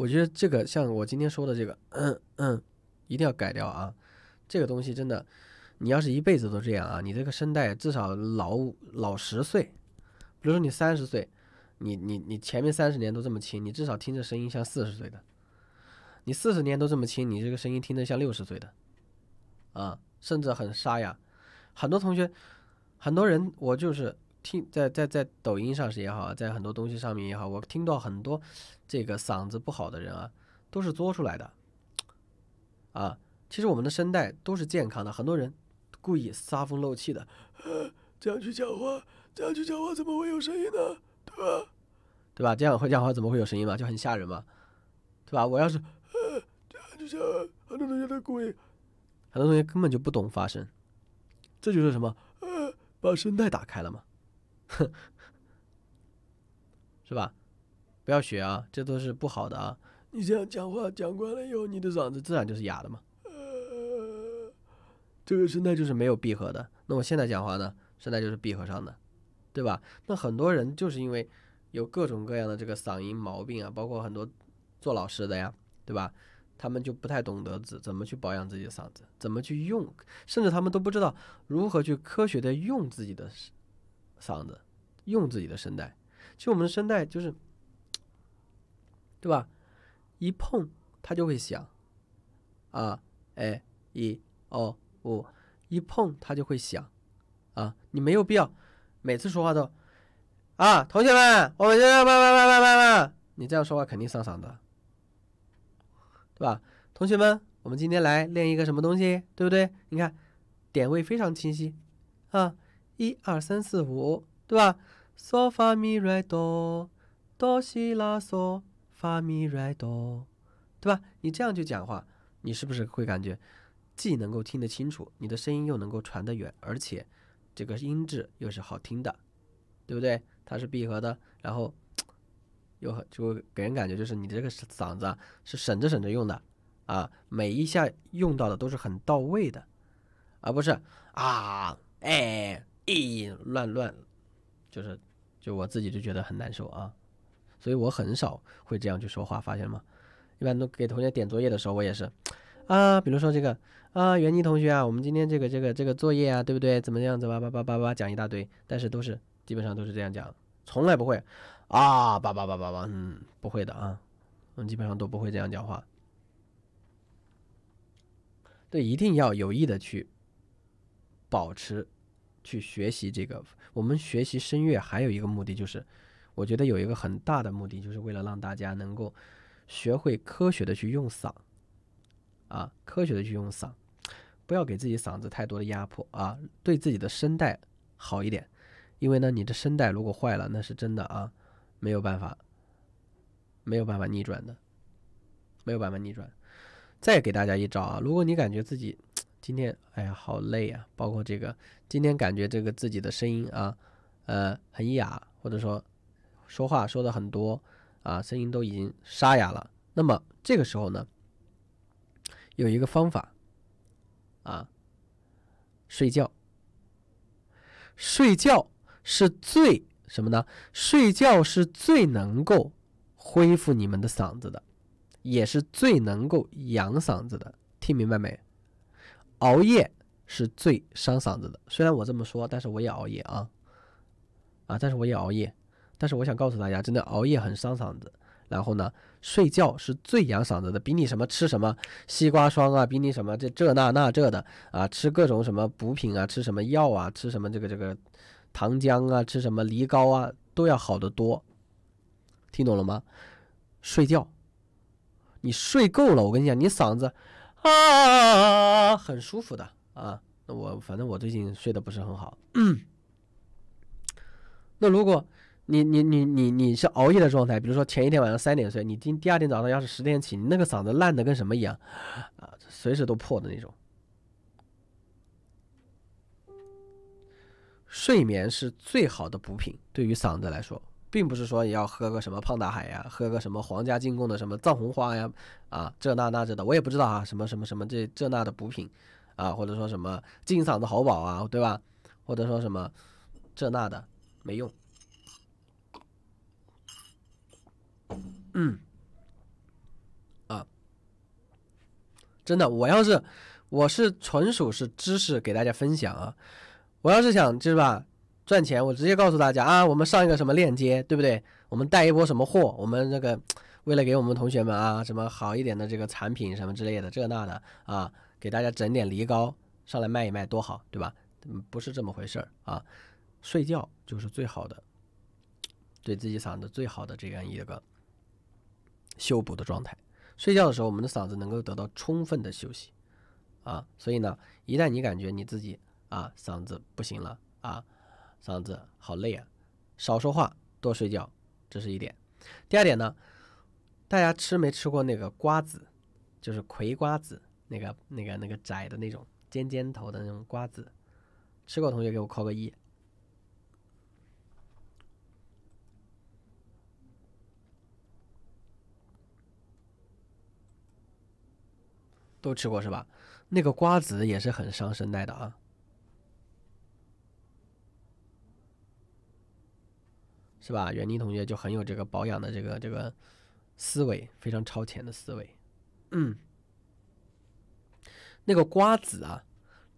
我觉得这个像我今天说的这个，嗯嗯，一定要改掉啊！这个东西真的，你要是一辈子都这样啊，你这个声带至少老老十岁。比如说你三十岁，你你你前面三十年都这么轻，你至少听着声音像四十岁的；你四十年都这么轻，你这个声音听着像六十岁的，啊，甚至很沙哑。很多同学，很多人，我就是。听，在在在抖音上是也好，在很多东西上面也好，我听到很多这个嗓子不好的人啊，都是作出来的啊。其实我们的声带都是健康的，很多人故意撒风漏气的，这样去讲话，这样去讲话怎么会有声音呢？对吧？对吧？这样会讲话怎么会有声音嘛？就很吓人嘛，对吧？我要是这样去讲，很多同学在故意，很多同学根本就不懂发声，这就是什么？呃，把声带打开了嘛。哼，是吧？不要学啊，这都是不好的啊！你这样讲话讲惯了以后，你的嗓子自然就是哑的嘛。呃，这个声带就是没有闭合的。那我现在讲话呢，声带就是闭合上的，对吧？那很多人就是因为有各种各样的这个嗓音毛病啊，包括很多做老师的呀，对吧？他们就不太懂得怎怎么去保养自己的嗓子，怎么去用，甚至他们都不知道如何去科学的用自己的。嗓子，用自己的声带。其实我们的声带就是，对吧？一碰它就会响，啊，哎，一哦，五，一碰它就会响，啊，你没有必要每次说话都，啊，同学们，我们这样慢慢慢慢慢慢，你这样说话肯定伤嗓的，对吧？同学们，我们今天来练一个什么东西，对不对？你看，点位非常清晰，啊。一二三四五，对吧？嗦发咪来哆，哆西拉嗦发咪来哆，对吧？你这样去讲话，你是不是会感觉既能够听得清楚，你的声音又能够传得远，而且这个音质又是好听的，对不对？它是闭合的，然后又就给人感觉就是你这个嗓子是省着省着用的啊，每一下用到的都是很到位的而不是啊，哎。乱乱，就是就我自己就觉得很难受啊，所以我很少会这样去说话，发现吗？一般都给同学点作业的时候，我也是啊，比如说这个啊，袁妮同学啊，我们今天这个这个这个作业啊，对不对？怎么样子吧叭叭叭叭讲一大堆，但是都是基本上都是这样讲，从来不会啊，叭叭叭叭叭，嗯，不会的啊，我们基本上都不会这样讲话。对，一定要有意的去保持。去学习这个，我们学习声乐还有一个目的就是，我觉得有一个很大的目的，就是为了让大家能够学会科学的去用嗓，啊，科学的去用嗓，不要给自己嗓子太多的压迫啊，对自己的声带好一点，因为呢，你的声带如果坏了，那是真的啊，没有办法，没有办法逆转的，没有办法逆转。再给大家一招啊，如果你感觉自己今天，哎呀，好累啊！包括这个，今天感觉这个自己的声音啊，呃，很哑，或者说说话说的很多啊，声音都已经沙哑了。那么这个时候呢，有一个方法啊，睡觉，睡觉是最什么呢？睡觉是最能够恢复你们的嗓子的，也是最能够养嗓子的。听明白没？熬夜是最伤嗓子的，虽然我这么说，但是我也熬夜啊，啊，但是我也熬夜。但是我想告诉大家，真的熬夜很伤嗓子。然后呢，睡觉是最养嗓子的，比你什么吃什么西瓜霜啊，比你什么这这那那这的啊，吃各种什么补品啊，吃什么药啊，吃什么这个这个糖浆啊，吃什么梨膏啊，都要好得多。听懂了吗？睡觉，你睡够了，我跟你讲，你嗓子。啊，很舒服的啊。那我反正我最近睡得不是很好。那如果你你你你你是熬夜的状态，比如说前一天晚上三点睡，你今第二天早上要是十点起，你那个嗓子烂的跟什么一样啊，随时都破的那种。睡眠是最好的补品，对于嗓子来说。并不是说你要喝个什么胖大海呀，喝个什么皇家进贡的什么藏红花呀，啊，这那那这的，我也不知道啊，什么什么什么这这那的补品，啊，或者说什么金嗓子喉宝啊，对吧？或者说什么这那的没用。嗯，啊，真的，我要是我是纯属是知识给大家分享啊，我要是想就是吧。赚钱，我直接告诉大家啊，我们上一个什么链接，对不对？我们带一波什么货？我们那个为了给我们同学们啊，什么好一点的这个产品什么之类的，这那的啊，给大家整点梨膏上来卖一卖，多好，对吧？不是这么回事儿啊，睡觉就是最好的，对自己嗓子最好的这样一个修补的状态。睡觉的时候，我们的嗓子能够得到充分的休息啊，所以呢，一旦你感觉你自己啊嗓子不行了啊。嗓子好累啊，少说话，多睡觉，这是一点。第二点呢，大家吃没吃过那个瓜子，就是葵瓜子，那个、那个、那个窄的那种，尖尖头的那种瓜子。吃过同学给我扣个一。都吃过是吧？那个瓜子也是很伤声带的啊。是吧，袁妮同学就很有这个保养的这个这个思维，非常超前的思维。嗯，那个瓜子啊，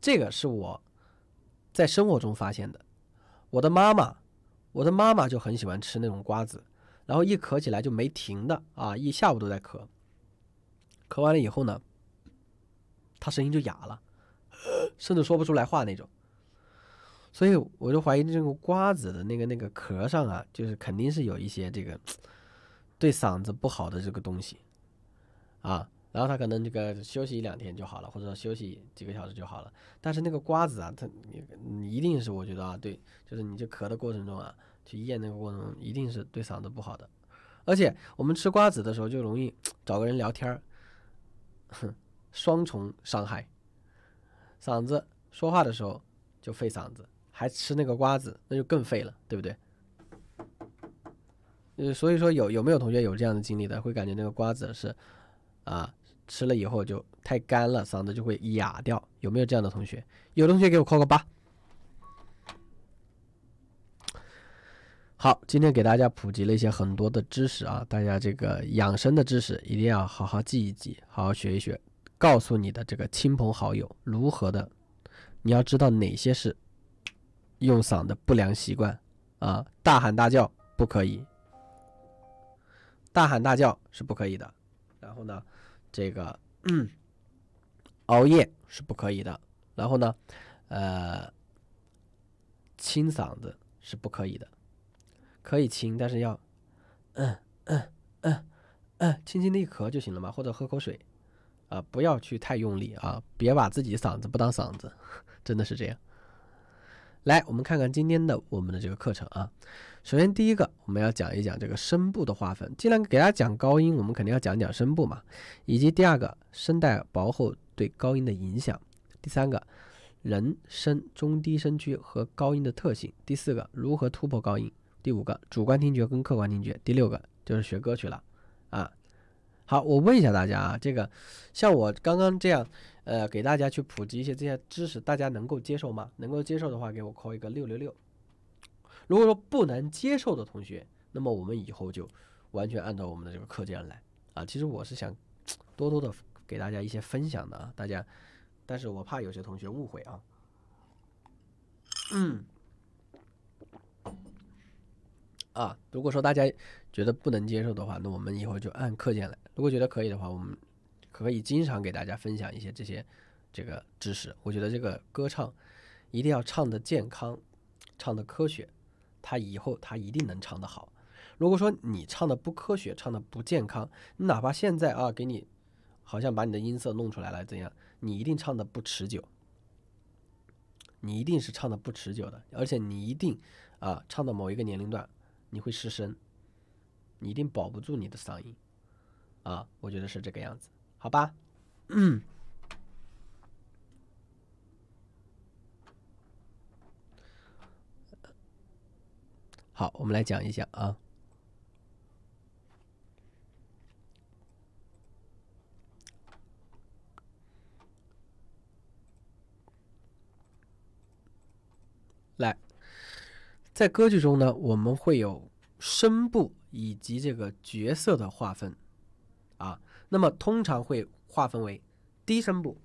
这个是我在生活中发现的。我的妈妈，我的妈妈就很喜欢吃那种瓜子，然后一咳起来就没停的啊，一下午都在咳。咳完了以后呢，她声音就哑了，甚至说不出来话那种。所以我就怀疑这个瓜子的那个那个壳上啊，就是肯定是有一些这个对嗓子不好的这个东西啊。然后他可能这个休息一两天就好了，或者说休息几个小时就好了。但是那个瓜子啊，它你一定是我觉得啊，对，就是你这咳的过程中啊，去咽那个过程中一定是对嗓子不好的。而且我们吃瓜子的时候就容易找个人聊天儿，双重伤害，嗓子说话的时候就费嗓子。还吃那个瓜子，那就更废了，对不对？呃，所以说有有没有同学有这样的经历的，会感觉那个瓜子是啊吃了以后就太干了，嗓子就会哑掉。有没有这样的同学？有同学给我扣个八。好，今天给大家普及了一些很多的知识啊，大家这个养生的知识一定要好好记一记，好好学一学，告诉你的这个亲朋好友如何的，你要知道哪些是。用嗓的不良习惯，啊，大喊大叫不可以，大喊大叫是不可以的。然后呢，这个嗯、熬夜是不可以的。然后呢，呃，清嗓子是不可以的。可以清，但是要，嗯嗯嗯嗯，轻轻的一咳就行了嘛，或者喝口水，啊，不要去太用力啊，别把自己嗓子不当嗓子，真的是这样。来，我们看看今天的我们的这个课程啊。首先第一个，我们要讲一讲这个声部的划分。既然给大家讲高音，我们肯定要讲讲声部嘛，以及第二个声带薄厚对高音的影响。第三个人声中低声区和高音的特性。第四个，如何突破高音。第五个，主观听觉跟客观听觉。第六个就是学歌曲了啊。好，我问一下大家啊，这个像我刚刚这样。呃，给大家去普及一些这些知识，大家能够接受吗？能够接受的话，给我扣一个六六六。如果说不能接受的同学，那么我们以后就完全按照我们的这个课件来啊。其实我是想多多的给大家一些分享的啊，大家，但是我怕有些同学误会啊。嗯，啊，如果说大家觉得不能接受的话，那我们以后就按课件来。如果觉得可以的话，我们。可以经常给大家分享一些这些这个知识。我觉得这个歌唱一定要唱的健康，唱的科学，他以后他一定能唱得好。如果说你唱的不科学，唱的不健康，你哪怕现在啊给你好像把你的音色弄出来了怎样，你一定唱的不持久，你一定是唱的不持久的，而且你一定啊唱到某一个年龄段你会失声，你一定保不住你的嗓音啊，我觉得是这个样子。好吧，嗯，好，我们来讲一下啊。来，在歌剧中呢，我们会有声部以及这个角色的划分，啊。那么通常会划分为低声部、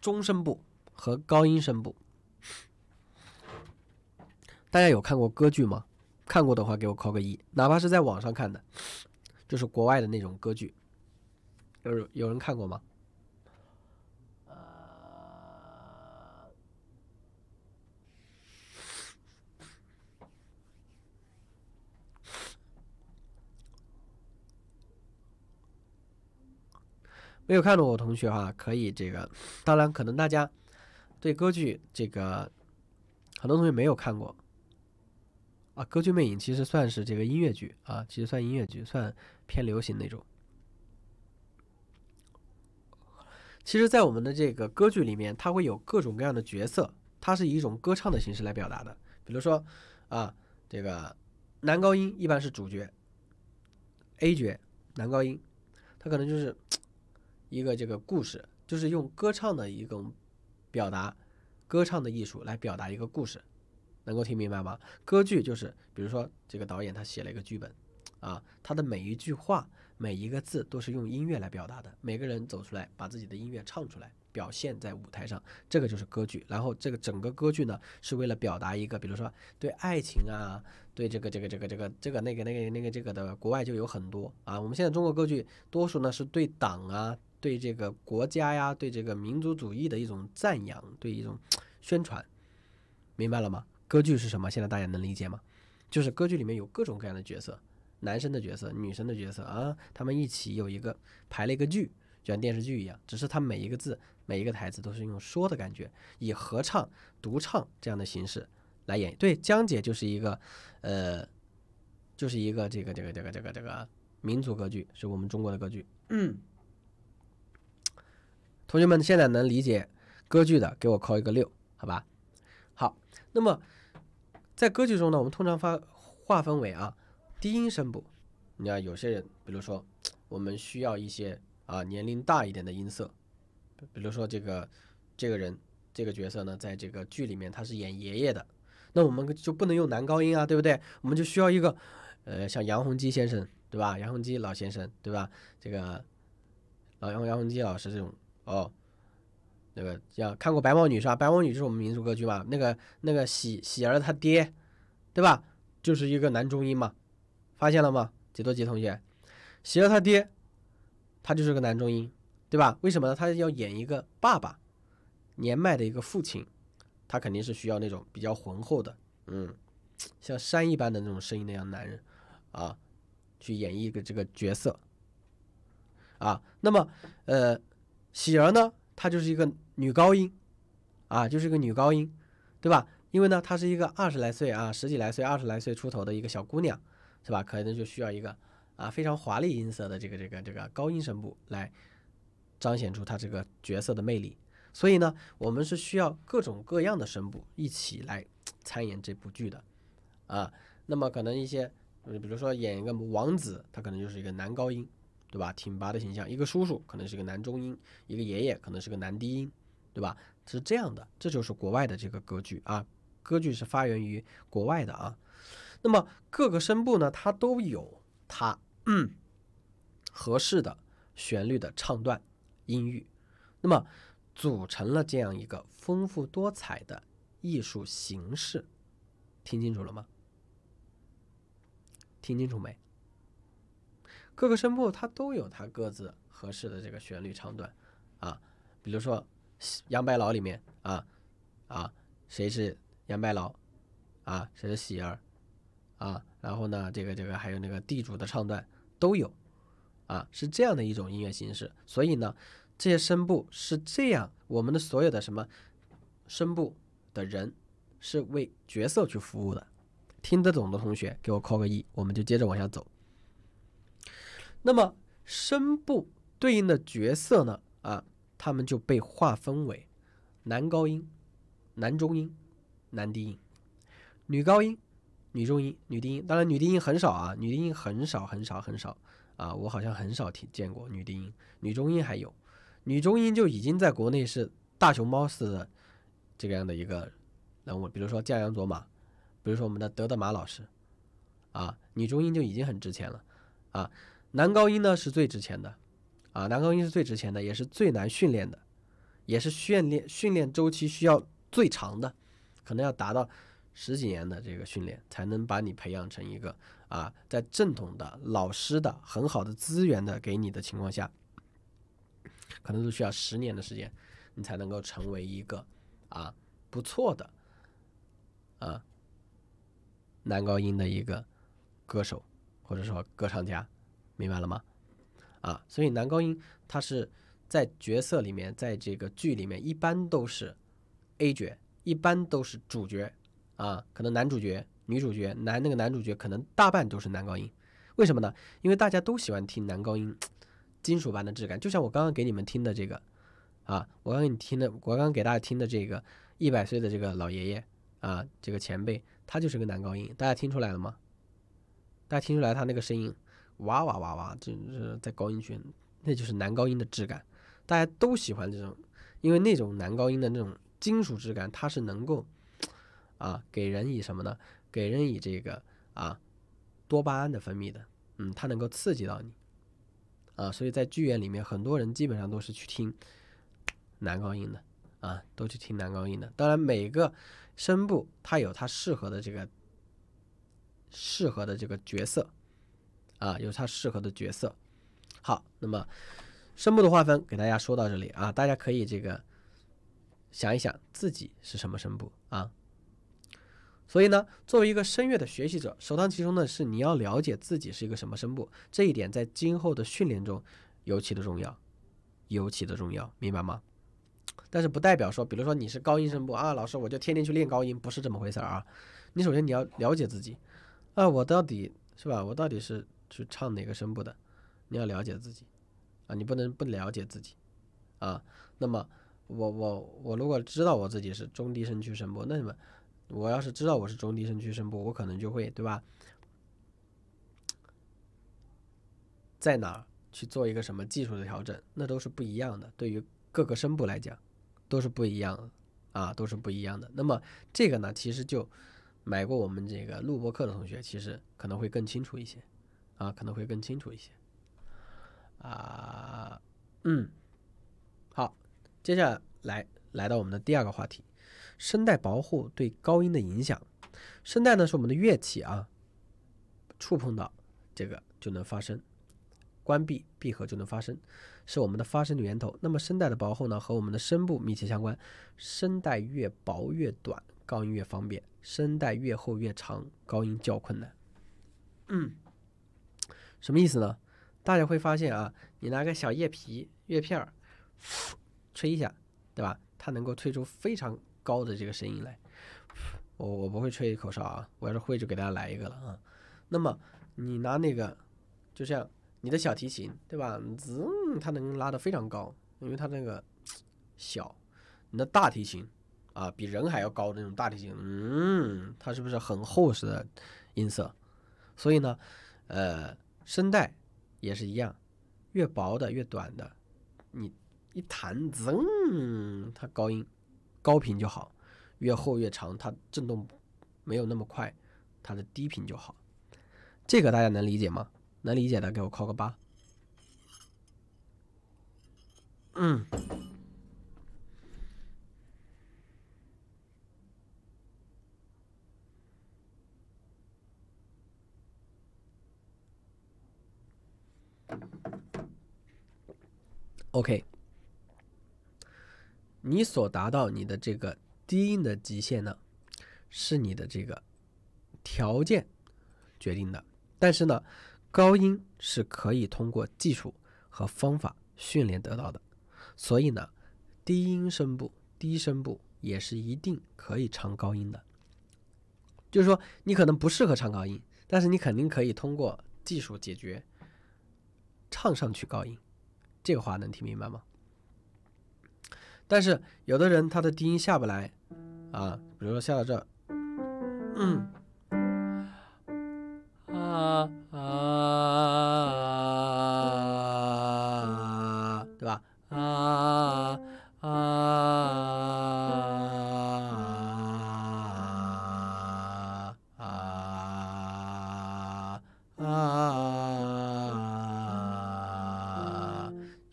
中声部和高音声部。大家有看过歌剧吗？看过的话给我扣个一，哪怕是在网上看的，就是国外的那种歌剧，有有人看过吗？没有看的我同学哈，可以这个，当然可能大家对歌剧这个很多同学没有看过啊。歌剧魅影其实算是这个音乐剧啊，其实算音乐剧，算偏流行那种。其实，在我们的这个歌剧里面，它会有各种各样的角色，它是以一种歌唱的形式来表达的。比如说啊，这个男高音一般是主角 A 角，男高音，他可能就是。一个这个故事就是用歌唱的一种表达，歌唱的艺术来表达一个故事，能够听明白吗？歌剧就是，比如说这个导演他写了一个剧本，啊，他的每一句话每一个字都是用音乐来表达的，每个人走出来把自己的音乐唱出来，表现在舞台上，这个就是歌剧。然后这个整个歌剧呢，是为了表达一个，比如说对爱情啊，对这个这个这个这个这个那个那个那个这个的，国外就有很多啊。我们现在中国歌剧多数呢是对党啊。对这个国家呀，对这个民族主义的一种赞扬，对一种宣传，明白了吗？歌剧是什么？现在大家能理解吗？就是歌剧里面有各种各样的角色，男生的角色、女生的角色啊，他们一起有一个排了一个剧，就像电视剧一样，只是它每一个字、每一个台词都是用说的感觉，以合唱、独唱这样的形式来演对，江姐就是一个，呃，就是一个这个这个这个这个这个民族歌剧，是我们中国的歌剧。嗯。同学们现在能理解歌剧的，给我扣一个六，好吧？好，那么在歌剧中呢，我们通常发划分为啊低音声部。你看有些人，比如说我们需要一些啊年龄大一点的音色，比如说这个这个人这个角色呢，在这个剧里面他是演爷爷的，那我们就不能用男高音啊，对不对？我们就需要一个呃像杨洪基先生对吧？杨洪基老先生对吧？这个老杨杨洪基老师这种。哦，那个叫看过《白毛女》是吧？《白毛女》就是我们民族歌剧嘛。那个那个喜喜儿他爹，对吧？就是一个男中音嘛，发现了吗？杰多几同学，喜儿他爹，他就是个男中音，对吧？为什么呢？他要演一个爸爸，年迈的一个父亲，他肯定是需要那种比较浑厚的，嗯，像山一般的那种声音那样男人，啊，去演绎一个这个角色，啊，那么呃。喜儿呢，她就是一个女高音，啊，就是一个女高音，对吧？因为呢，她是一个二十来岁啊，十几来岁、二十来岁出头的一个小姑娘，是吧？可能就需要一个啊非常华丽音色的这个这个这个高音声部来彰显出她这个角色的魅力。所以呢，我们是需要各种各样的声部一起来参演这部剧的，啊，那么可能一些，比如说演一个王子，他可能就是一个男高音。对吧？挺拔的形象，一个叔叔可能是个男中音，一个爷爷可能是个男低音，对吧？是这样的，这就是国外的这个歌剧啊，歌剧是发源于国外的啊。那么各个声部呢，它都有它合适的旋律的唱段音域，那么组成了这样一个丰富多彩的艺术形式。听清楚了吗？听清楚没？各个声部它都有它各自合适的这个旋律长短，啊，比如说杨白劳里面啊，啊谁是杨白劳，啊谁是喜儿，啊然后呢这个这个还有那个地主的唱段都有，啊是这样的一种音乐形式。所以呢这些声部是这样，我们的所有的什么声部的人是为角色去服务的。听得懂的同学给我扣个一，我们就接着往下走。那么声部对应的角色呢？啊，他们就被划分为男高音、男中音、男低音、女高音、女中音、女低音。当然，女低音很少啊，女低音很少很少很少啊，我好像很少听见过女低音。女中音还有，女中音就已经在国内是大熊猫似的这个样的一个人物，比如说降央卓玛，比如说我们的德德玛老师啊，女中音就已经很值钱了啊。男高音呢是最值钱的，啊，男高音是最值钱的，也是最难训练的，也是训练训练周期需要最长的，可能要达到十几年的这个训练，才能把你培养成一个啊，在正统的老师的很好的资源的给你的情况下，可能都需要十年的时间，你才能够成为一个啊不错的啊男高音的一个歌手或者说歌唱家。明白了吗？啊，所以男高音他是在角色里面，在这个剧里面一般都是 A 角，一般都是主角啊，可能男主角、女主角，男那个男主角可能大半都是男高音。为什么呢？因为大家都喜欢听男高音，金属般的质感，就像我刚刚给你们听的这个啊，我刚给你听的，我刚给大家听的这个一百岁的这个老爷爷啊，这个前辈，他就是个男高音，大家听出来了吗？大家听出来他那个声音？哇哇哇哇！就是在高音区，那就是男高音的质感，大家都喜欢这种，因为那种男高音的那种金属质感，它是能够，啊，给人以什么呢？给人以这个啊，多巴胺的分泌的，嗯，它能够刺激到你，啊，所以在剧院里面，很多人基本上都是去听男高音的，啊，都去听男高音的。当然，每个声部它有它适合的这个适合的这个角色。啊，有他适合的角色。好，那么声部的划分给大家说到这里啊，大家可以这个想一想自己是什么声部啊。所以呢，作为一个声乐的学习者，首当其冲的是你要了解自己是一个什么声部，这一点在今后的训练中尤其的重要，尤其的重要，明白吗？但是不代表说，比如说你是高音声部啊，老师我就天天去练高音，不是这么回事儿啊。你首先你要了解自己，啊，我到底是吧，我到底是。去唱哪个声部的，你要了解自己，啊，你不能不了解自己，啊，那么我我我如果知道我自己是中低声区声部，那么我要是知道我是中低声区声部，我可能就会对吧，在哪去做一个什么技术的调整，那都是不一样的。对于各个声部来讲，都是不一样的啊，都是不一样的。那么这个呢，其实就买过我们这个录播课的同学，其实可能会更清楚一些。啊，可能会更清楚一些。啊，嗯，好，接下来来到我们的第二个话题：声带薄厚对高音的影响。声带呢是我们的乐器啊，触碰到这个就能发声，关闭闭合就能发声，是我们的发声的源头。那么声带的薄厚呢和我们的声部密切相关，声带越薄越短，高音越方便；声带越厚越长，高音较困难。嗯。什么意思呢？大家会发现啊，你拿个小叶皮、叶片儿，吹一下，对吧？它能够吹出非常高的这个声音来。我我不会吹口哨啊，我要是会就给大家来一个了啊。那么你拿那个，就像你的小提琴，对吧？嗯，它能拉得非常高，因为它那个小。你的大提琴啊，比人还要高的那种大提琴，嗯，它是不是很厚实的音色？所以呢，呃。声带也是一样，越薄的越短的，你一弹，噌，它高音、高频就好；越厚越长，它振动没有那么快，它的低频就好。这个大家能理解吗？能理解的给我扣个八。嗯。OK，你所达到你的这个低音的极限呢，是你的这个条件决定的。但是呢，高音是可以通过技术和方法训练得到的。所以呢，低音声部、低声部也是一定可以唱高音的。就是说，你可能不适合唱高音，但是你肯定可以通过技术解决唱上去高音。这个话能听明白吗？但是有的人他的低音下不来啊，比如说下到这儿，嗯，啊啊。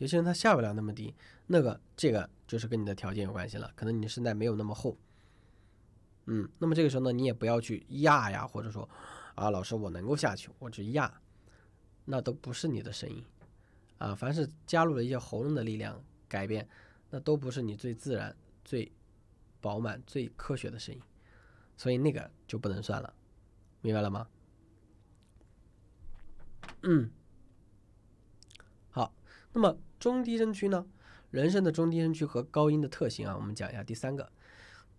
其实它下不了那么低，那个这个就是跟你的条件有关系了，可能你的声带没有那么厚。嗯，那么这个时候呢，你也不要去压呀，或者说啊，老师我能够下去，我去压，那都不是你的声音啊。凡是加入了一些喉咙的力量改变，那都不是你最自然、最饱满、最科学的声音，所以那个就不能算了，明白了吗？嗯，好，那么。中低声区呢？人声的中低声区和高音的特性啊，我们讲一下第三个。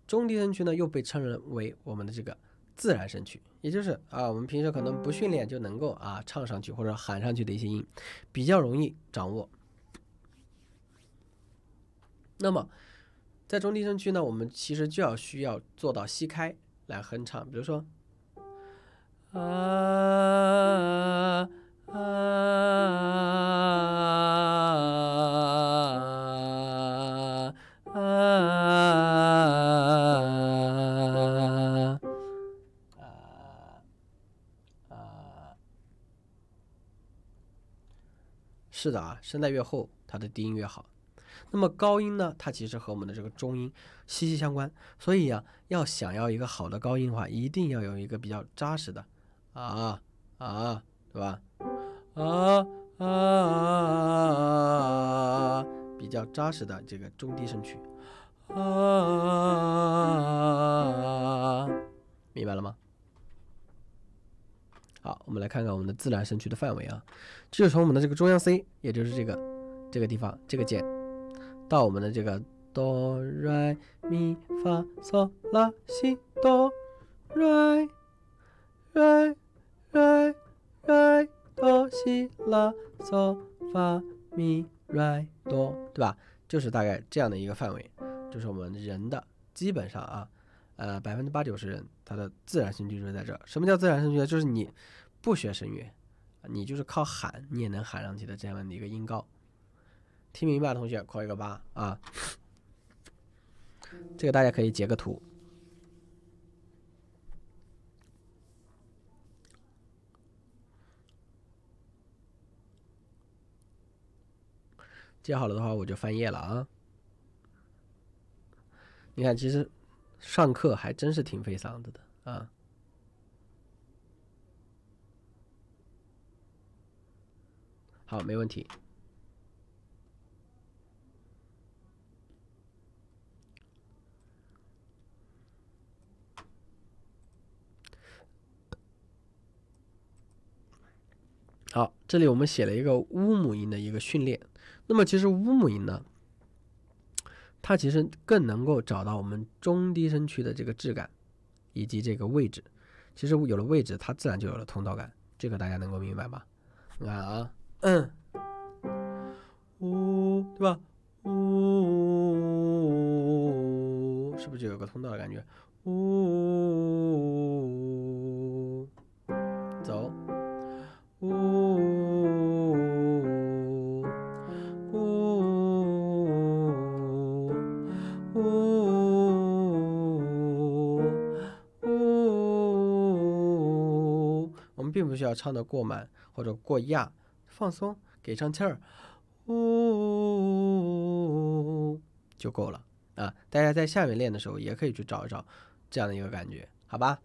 中低声区呢，又被称人为我们的这个自然声区，也就是啊，我们平时可能不训练就能够啊唱上去或者喊上去的一些音，比较容易掌握。那么，在中低声区呢，我们其实就要需要做到吸开来哼唱，比如说啊啊。是的啊，声带越厚，它的低音越好。那么高音呢？它其实和我们的这个中音息息相关。所以啊，要想要一个好的高音的话，一定要有一个比较扎实的啊啊，对吧？啊啊啊啊啊，比较扎实的这个中低声区啊啊啊啊啊，明白了吗？好，我们来看看我们的自然声区的范围啊，就是从我们的这个中央 C，也就是这个这个地方这个键，到我们的这个哆来咪发嗦拉西哆来来来来哆西拉嗦发咪来哆，对吧？就是大概这样的一个范围，就是我们人的基本上啊。呃，百分之八九十人，他的自然声是在这什么叫自然声呢？就是你不学声乐，你就是靠喊，你也能喊上去的这样的一个音高。听明白，同学，扣一个八啊。这个大家可以截个图。截好了的话，我就翻页了啊。你看，其实。上课还真是挺费嗓子的，啊，好，没问题。好，这里我们写了一个乌母音的一个训练。那么，其实乌母音呢？它其实更能够找到我们中低声区的这个质感，以及这个位置。其实有了位置，它自然就有了通道感。这个大家能够明白吗？你看啊，嗯，呜，对吧？呜，是不是就有个通道的感觉？呜。并不需要唱的过满或者过压，放松，给上气儿，呜，就够了啊！大家在下面练的时候也可以去找一找这样的一个感觉，好吧？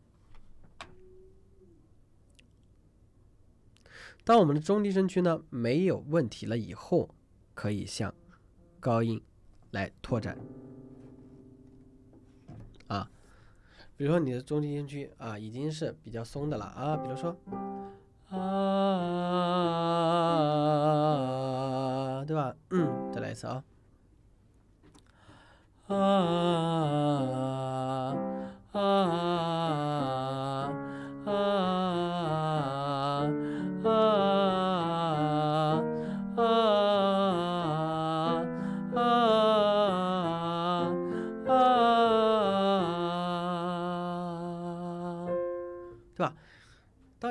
当我们的中低声区呢没有问题了以后，可以向高音来拓展啊。比如说你的中低音区啊，已经是比较松的了啊。比如说，啊，对吧？嗯，再来一次啊，啊，啊，啊。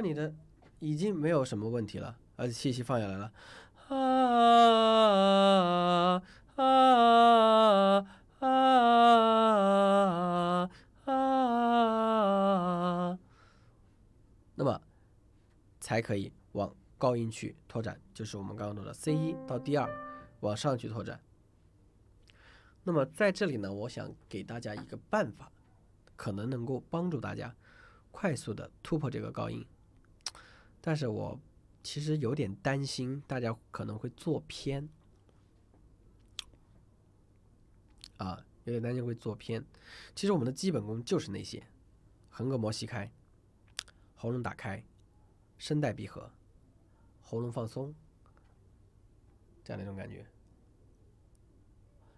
你的已经没有什么问题了，而且气息放下来了，啊啊啊啊啊啊啊啊啊啊啊啊，那么才可以往高音区拓展，就是我们刚刚说的 C 一到 D 二往上去拓展。那么在这里呢，我想给大家一个办法，可能能够帮助大家快速的突破这个高音。但是我其实有点担心，大家可能会做偏，啊，有点担心会做偏。其实我们的基本功就是那些：横膈膜吸开，喉咙打开，声带闭合，喉咙放松，这样的一种感觉。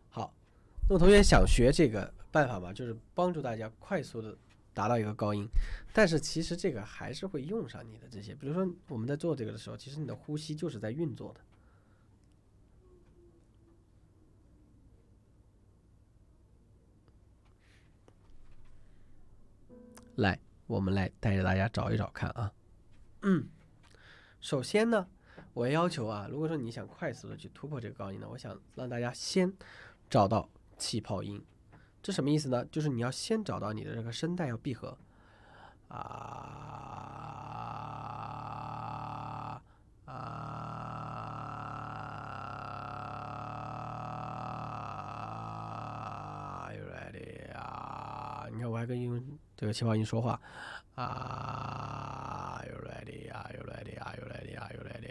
好，那么同学想学这个办法吗？就是帮助大家快速的。达到一个高音，但是其实这个还是会用上你的这些，比如说我们在做这个的时候，其实你的呼吸就是在运作的。来，我们来带着大家找一找看啊。嗯，首先呢，我要求啊，如果说你想快速的去突破这个高音呢，我想让大家先找到气泡音。这什么意思呢？就是你要先找到你的这个声带要闭合，啊，ready 啊，你看我还跟用这个气泡音说话，啊，ready a r e you r e a d y a r e you r e a d y Are you r e a d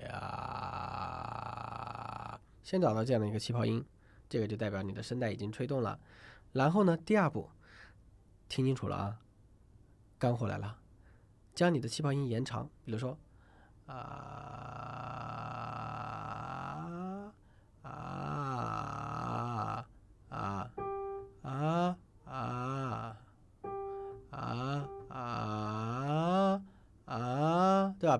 y 啊，先找到这样的一个气泡音。这个就代表你的声带已经吹动了，然后呢，第二步，听清楚了啊，干货来了，将你的气泡音延长，比如说，啊啊啊啊啊啊啊啊啊啊啊啊啊啊啊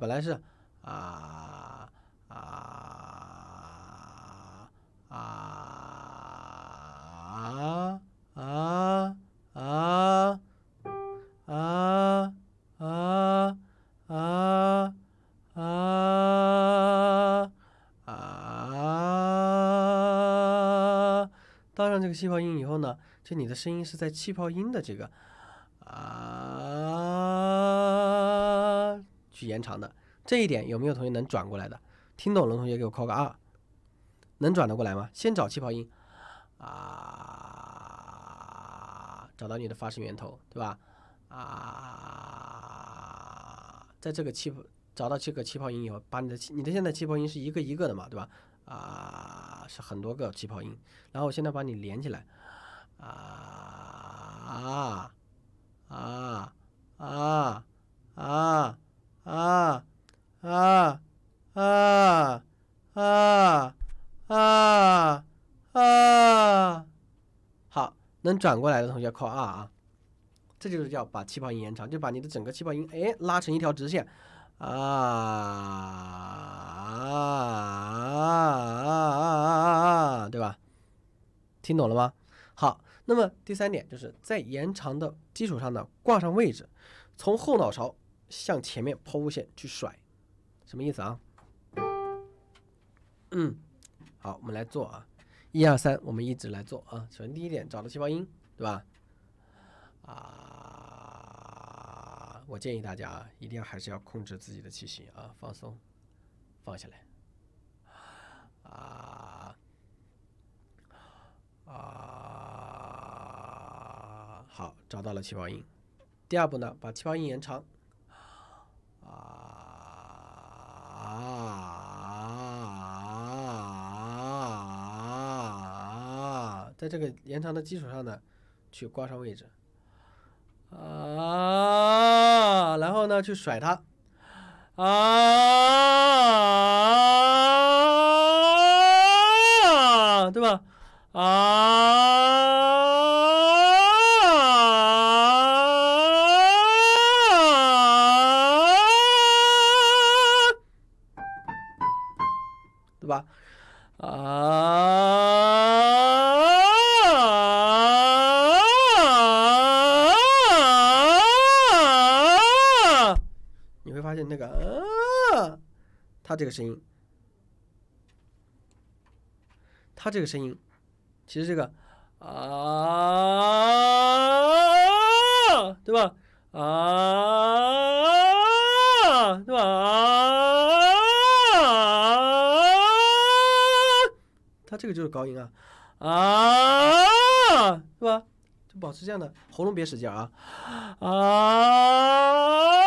气泡音以后呢，就你的声音是在气泡音的这个啊去延长的，这一点有没有同学能转过来的？听懂了的同学给我扣个二，能转得过来吗？先找气泡音啊，找到你的发声源头，对吧？啊，在这个气泡找到这个气泡音以后，把你的你的现在气泡音是一个一个的嘛，对吧？啊。是很多个气泡音，然后我现在把你连起来，啊啊啊啊啊啊啊啊啊啊！好，能转过来的同学扣二啊，这就是叫把气泡音延长，就把你的整个气泡音哎拉成一条直线，啊。听懂了吗？好，那么第三点就是在延长的基础上呢，挂上位置，从后脑勺向前面抛物线去甩，什么意思啊？嗯，好，我们来做啊，一二三，我们一直来做啊。首先第一点，找到气泡音，对吧？啊，我建议大家啊，一定要还是要控制自己的气息啊，放松，放下来，啊。好，找到了气泡音。第二步呢，把气泡音延长。啊在这个延长的基础上呢，去挂上位置。啊然后呢，去甩它。啊这个声音，其实这个，啊，对吧？啊，对吧？啊，他这个就是高音啊，啊，是吧？就保持这样的，喉咙别使劲啊，啊，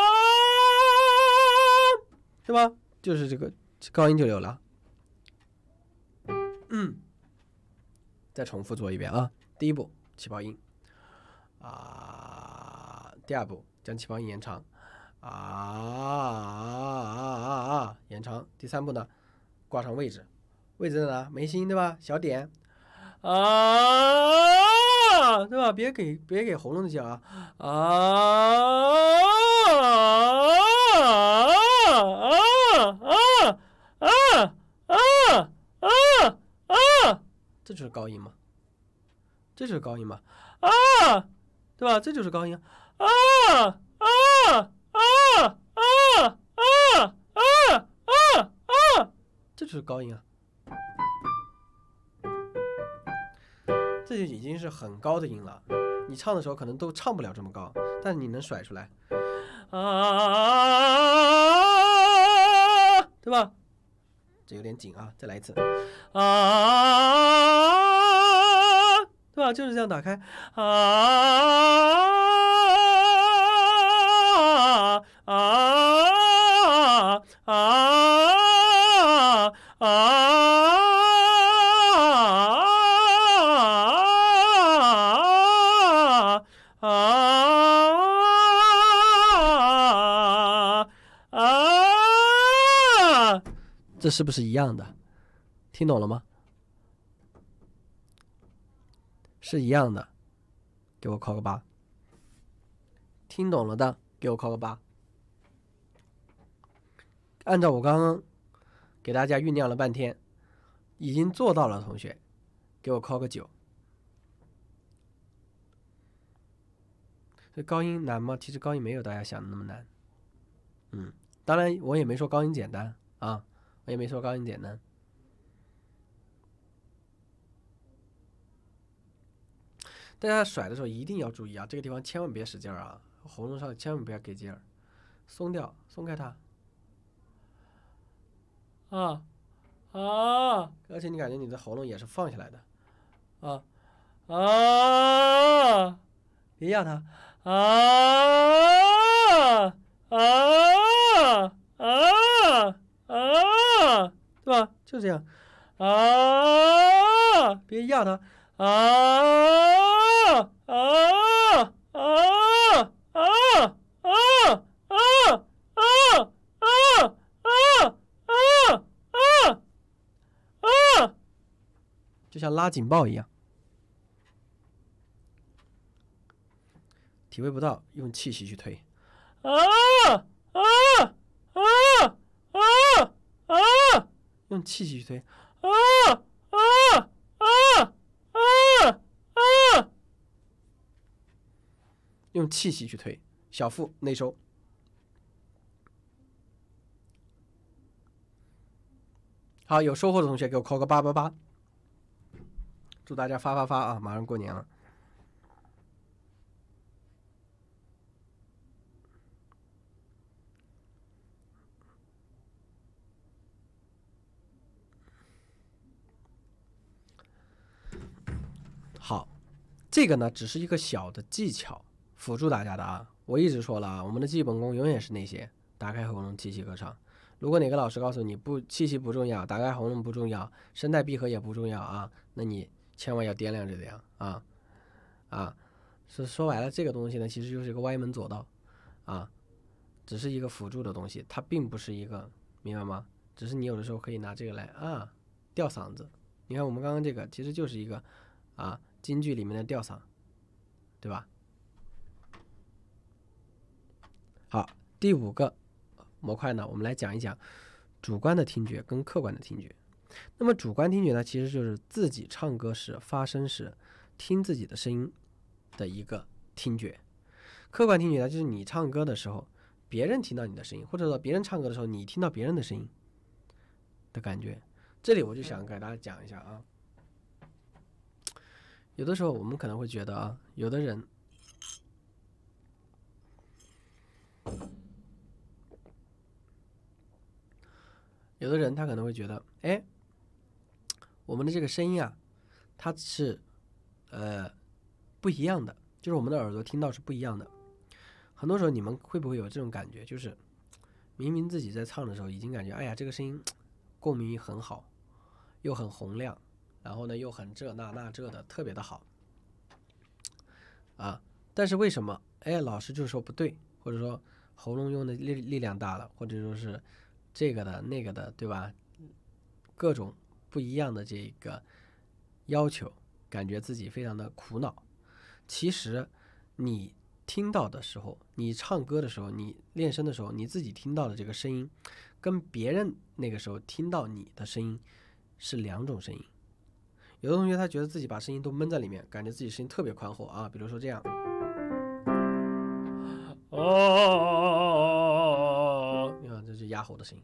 对吧？就是这个高音就有了。再重复做一遍啊！第一步，气泡音，啊！第二步，将气泡音延长，啊啊啊啊啊！延长。第三步呢，挂上位置，位置在哪？眉心对吧？小点，啊，对吧？别给别给喉咙的劲啊，啊！这就是高音嘛，这就是高音嘛，啊，对吧？这就是高音，啊啊啊啊啊啊啊啊，这就是高音啊，这就已经是很高的音了。你唱的时候可能都唱不了这么高，但你能甩出来，啊，对吧？这有点紧啊，再来一次，啊，对吧？就是这样打开，啊。是不是一样的？听懂了吗？是一样的，给我扣个八。听懂了的，给我扣个八。按照我刚刚给大家酝酿了半天，已经做到了，同学，给我扣个九。这高音难吗？其实高音没有大家想的那么难。嗯，当然我也没说高音简单啊。也没说高音简单，大家甩的时候一定要注意啊！这个地方千万别使劲儿啊，喉咙上千万不要给劲儿，松掉，松开它。啊啊！而且你感觉你的喉咙也是放下来的。啊啊！别压它。啊啊啊啊！对吧？就这样。啊！别压他，啊啊啊啊啊啊啊啊啊啊啊！就像拉警报一样，体会不到，用气息去推。啊啊啊！啊！用气息去推，啊啊啊啊啊！用气息去推，小腹内收。好，有收获的同学给我扣个八八八。祝大家发发发啊！马上过年了。这个呢，只是一个小的技巧，辅助大家的啊。我一直说了啊，我们的基本功永远是那些打开喉咙、气息歌唱。如果哪个老师告诉你不气息不重要，打开喉咙不重要，声带闭合也不重要啊，那你千万要掂量着点啊啊！是说白了，这个东西呢，其实就是一个歪门左道啊，只是一个辅助的东西，它并不是一个，明白吗？只是你有的时候可以拿这个来啊，吊嗓子。你看我们刚刚这个，其实就是一个啊。京剧里面的调嗓，对吧？好，第五个模块呢，我们来讲一讲主观的听觉跟客观的听觉。那么主观听觉呢，其实就是自己唱歌时发声时听自己的声音的一个听觉；客观听觉呢，就是你唱歌的时候别人听到你的声音，或者说别人唱歌的时候你听到别人的声音的感觉。这里我就想给大家讲一下啊。有的时候，我们可能会觉得啊，有的人，有的人他可能会觉得，哎，我们的这个声音啊，它是呃不一样的，就是我们的耳朵听到是不一样的。很多时候，你们会不会有这种感觉？就是明明自己在唱的时候，已经感觉，哎呀，这个声音 共鸣很好，又很洪亮。然后呢，又很这那那这的，特别的好，啊！但是为什么？哎，老师就说不对，或者说喉咙用的力力量大了，或者说是这个的那个的，对吧？各种不一样的这个要求，感觉自己非常的苦恼。其实你听到的时候，你唱歌的时候，你练声的时候，你自己听到的这个声音，跟别人那个时候听到你的声音是两种声音。有的同学他觉得自己把声音都闷在里面，感觉自己声音特别宽厚啊，比如说这样，哦哦哦哦哦哦哦哦哦哦，你看这是压喉的声音，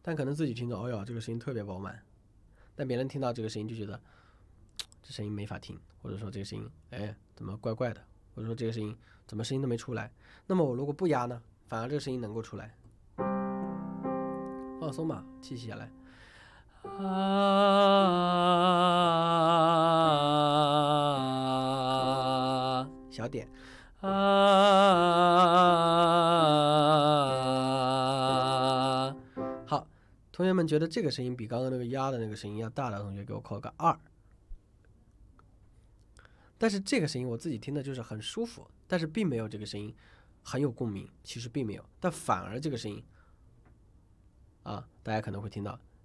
但可能自己听着，哎呦这个声音特别饱满，但别人听到这个声音就觉得这声音没法听，或者说这个声音，哎怎么怪怪的，或者说这个声音怎么声音都没出来。那么我如果不压呢，反而这个声音能够出来，放松嘛，气息下来。啊，小点。啊，好，同学们觉得这个声音比刚刚那个压的那个声音要大的同学给我扣个二。但是这个声音我自己听的就是很舒服，但是并没有这个声音很有共鸣，其实并没有，但反而这个声音，啊，大家可能会听到。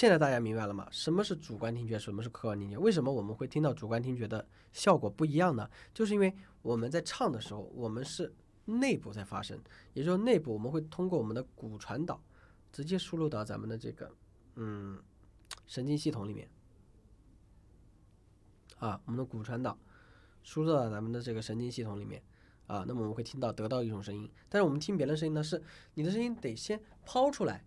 现在大家明白了吗？什么是主观听觉？什么是客观听觉？为什么我们会听到主观听觉的效果不一样呢？就是因为我们在唱的时候，我们是内部在发声，也就是说内部我们会通过我们的骨传导，直接输入到咱们的这个嗯神经系统里面。啊，我们的骨传导输入到咱们的这个神经系统里面，啊，那么我们会听到得到一种声音。但是我们听别人的声音呢，是你的声音得先抛出来。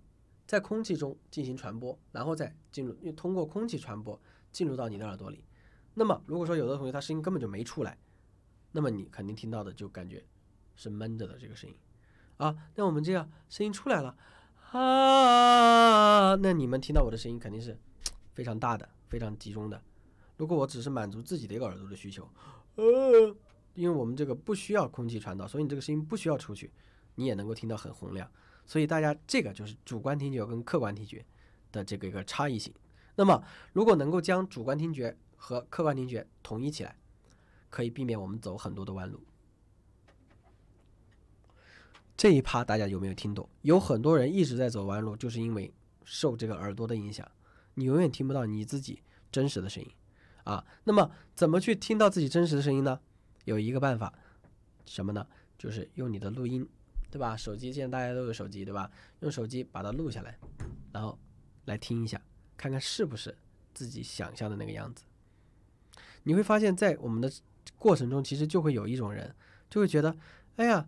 在空气中进行传播，然后再进入，因为通过空气传播进入到你的耳朵里。那么，如果说有的同学他声音根本就没出来，那么你肯定听到的就感觉是闷着的这个声音啊。那我们这样声音出来了啊，那你们听到我的声音肯定是非常大的，非常集中的。如果我只是满足自己的一个耳朵的需求，呃，因为我们这个不需要空气传导，所以你这个声音不需要出去，你也能够听到很洪亮。所以大家这个就是主观听觉跟客观听觉的这个一个差异性。那么如果能够将主观听觉和客观听觉统一起来，可以避免我们走很多的弯路。这一趴大家有没有听懂？有很多人一直在走弯路，就是因为受这个耳朵的影响，你永远听不到你自己真实的声音啊。那么怎么去听到自己真实的声音呢？有一个办法，什么呢？就是用你的录音。对吧？手机现在大家都有手机，对吧？用手机把它录下来，然后来听一下，看看是不是自己想象的那个样子。你会发现在我们的过程中，其实就会有一种人就会觉得，哎呀，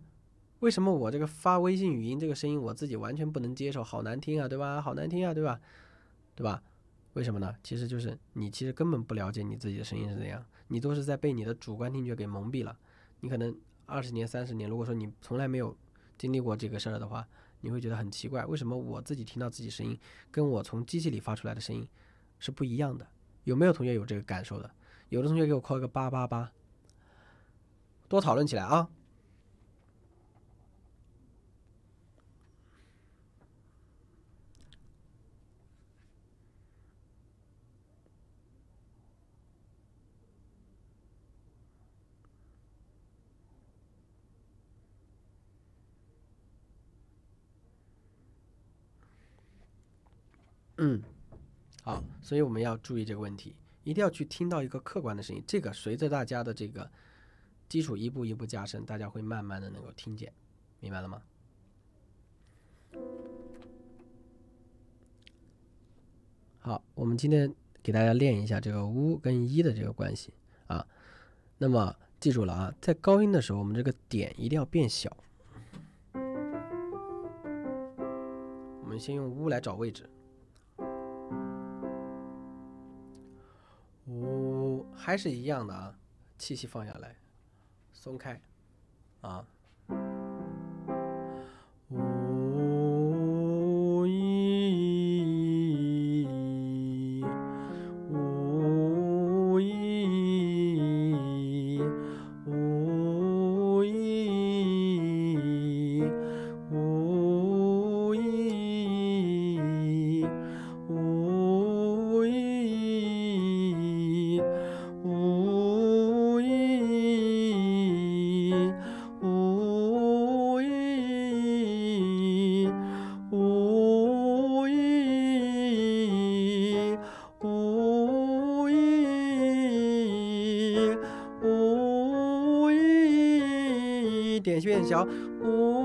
为什么我这个发微信语音这个声音我自己完全不能接受，好难听啊，对吧？好难听啊，对吧？对吧？为什么呢？其实就是你其实根本不了解你自己的声音是怎样，你都是在被你的主观听觉给蒙蔽了。你可能二十年、三十年，如果说你从来没有。经历过这个事儿的话，你会觉得很奇怪，为什么我自己听到自己声音跟我从机器里发出来的声音是不一样的？有没有同学有这个感受的？有的同学给我扣一个八八八，多讨论起来啊！嗯，好，所以我们要注意这个问题，一定要去听到一个客观的声音。这个随着大家的这个基础一步一步加深，大家会慢慢的能够听见，明白了吗？好，我们今天给大家练一下这个呜”跟一的这个关系啊。那么记住了啊，在高音的时候，我们这个点一定要变小。我们先用呜”来找位置。还是一样的啊，气息放下来，松开，啊。小五。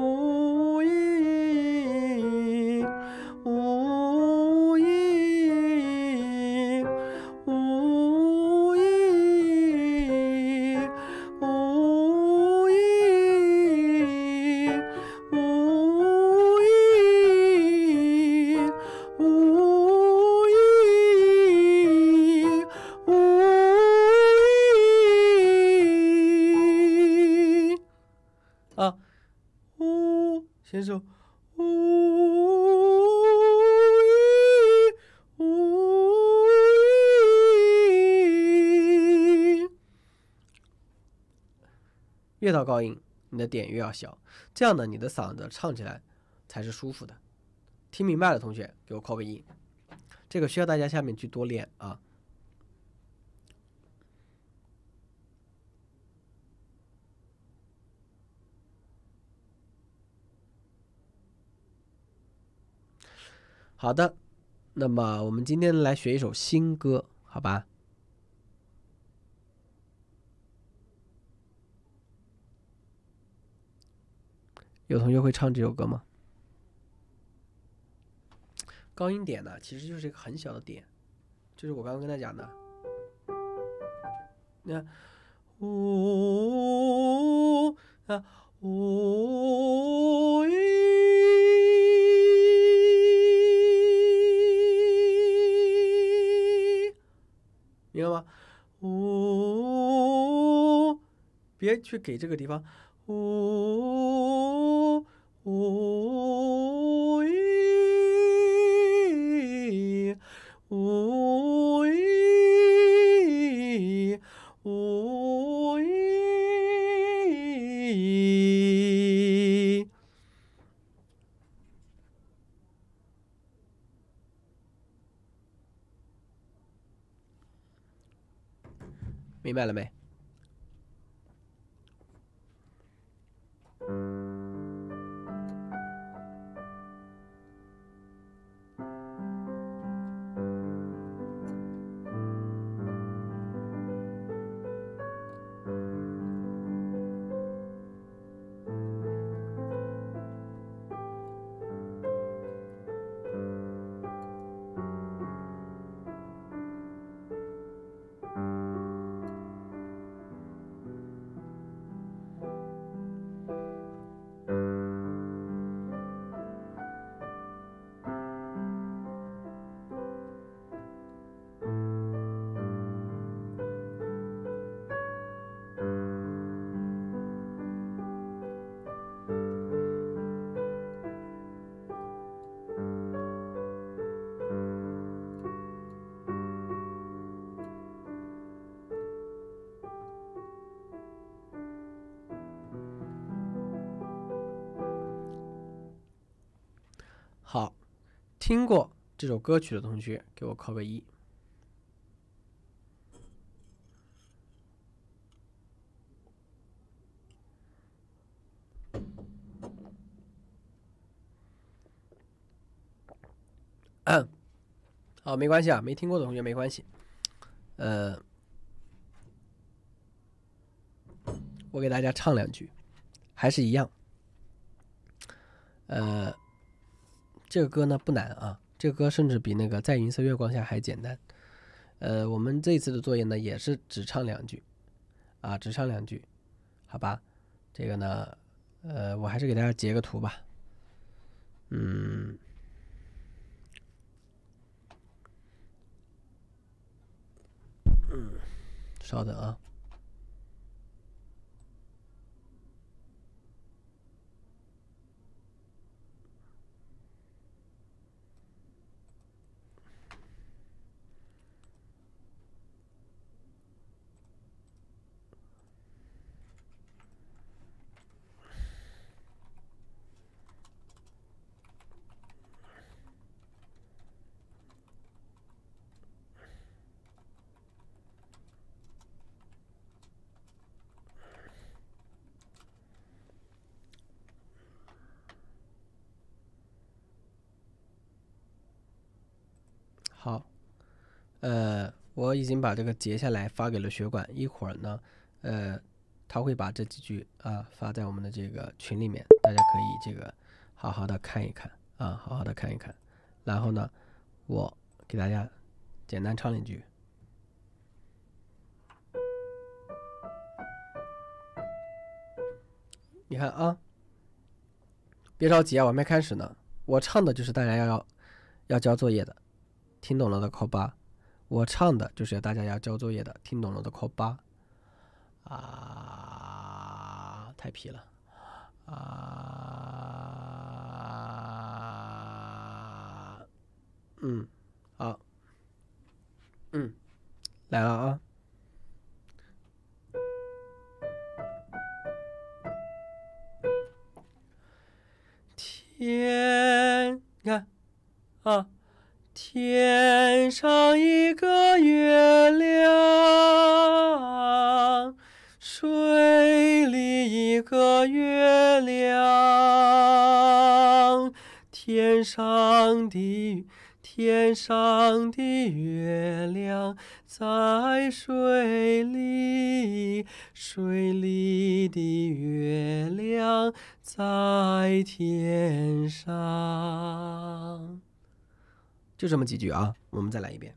高音，你的点越要小，这样呢，你的嗓子唱起来才是舒服的。听明白了，同学，给我扣个一。这个需要大家下面去多练啊。好的，那么我们今天来学一首新歌，好吧？有同学会唱这首歌吗？高音点呢，其实就是一个很小的点，就是我刚刚跟他讲的，你看，呜，啊，呜，明白吗？呜，别去给这个地方，呜。听过这首歌曲的同学，给我扣个一。嗯，好，没关系啊，没听过的同学没关系。呃，我给大家唱两句，还是一样。呃。这个歌呢不难啊，这个歌甚至比那个在银色月光下还简单。呃，我们这次的作业呢也是只唱两句，啊，只唱两句，好吧？这个呢，呃，我还是给大家截个图吧。嗯，嗯，稍等啊。我已经把这个截下来发给了学管，一会儿呢，呃，他会把这几句啊发在我们的这个群里面，大家可以这个好好的看一看啊，好好的看一看。然后呢，我给大家简单唱两句。你看啊，别着急啊，我还没开始呢。我唱的就是大家要要要交作业的，听懂了的扣八。我唱的就是要大家要交作业的，听懂了的扣八。啊，太皮了。啊，嗯，好，嗯，来了啊。天，你看，啊。天上一个月亮，水里一个月亮。天上的天上的月亮在水里，水里的月亮在天上。就这么几句啊，我们再来一遍。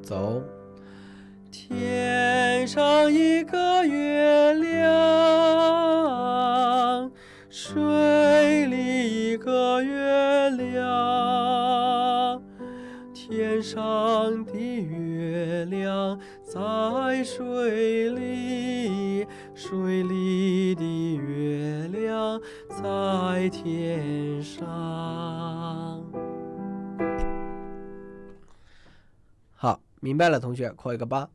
走，天上一个月亮，水里一个月亮，天上的月亮。在水里，水里的月亮在天上。好，明白了，同学，扣一个八。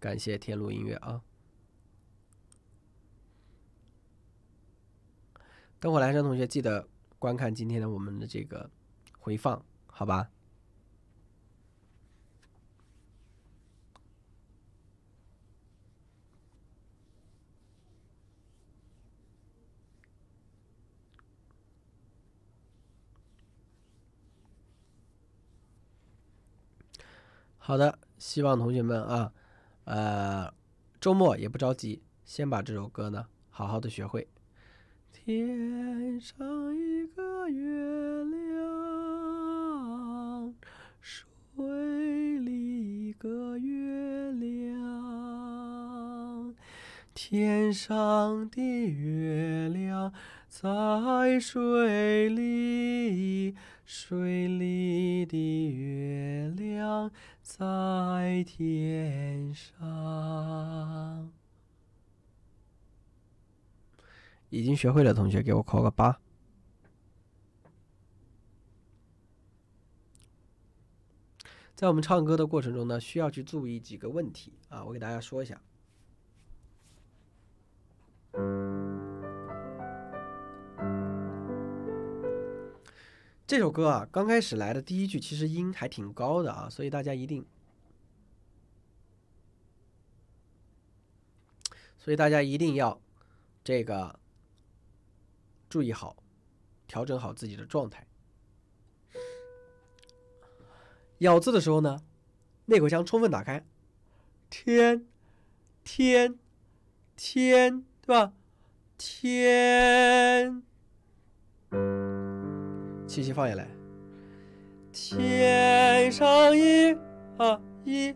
感谢天路音乐啊！灯火阑珊同学，记得观看今天的我们的这个回放，好吧？好的，希望同学们啊，呃，周末也不着急，先把这首歌呢好好的学会。天上一个月亮，水里一个月亮，天上的月亮在水里，水里的月亮。在天上，已经学会的同学给我扣个八。在我们唱歌的过程中呢，需要去注意几个问题啊，我给大家说一下。这首歌啊，刚开始来的第一句其实音还挺高的啊，所以大家一定，所以大家一定要这个注意好，调整好自己的状态。咬字的时候呢，内口腔充分打开，天，天，天，对吧？天。气息放下来，天上一啊一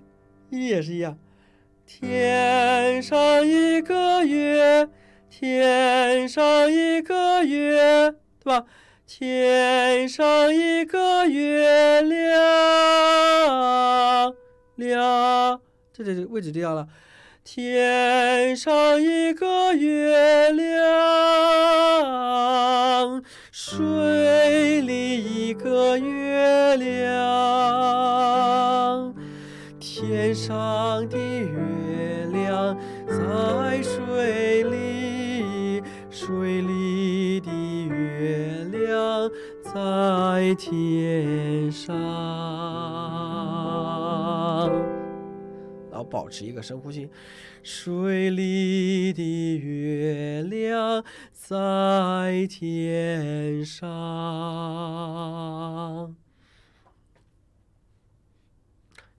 一也是一样。天上一个月，天上一个月，对吧？天上一个月亮，亮，这就是位置这样了。天上一个月亮。水里一个月亮，天上的月亮在水里，水里的月亮在天上。然后保持一个深呼吸，水里的月亮。在天上。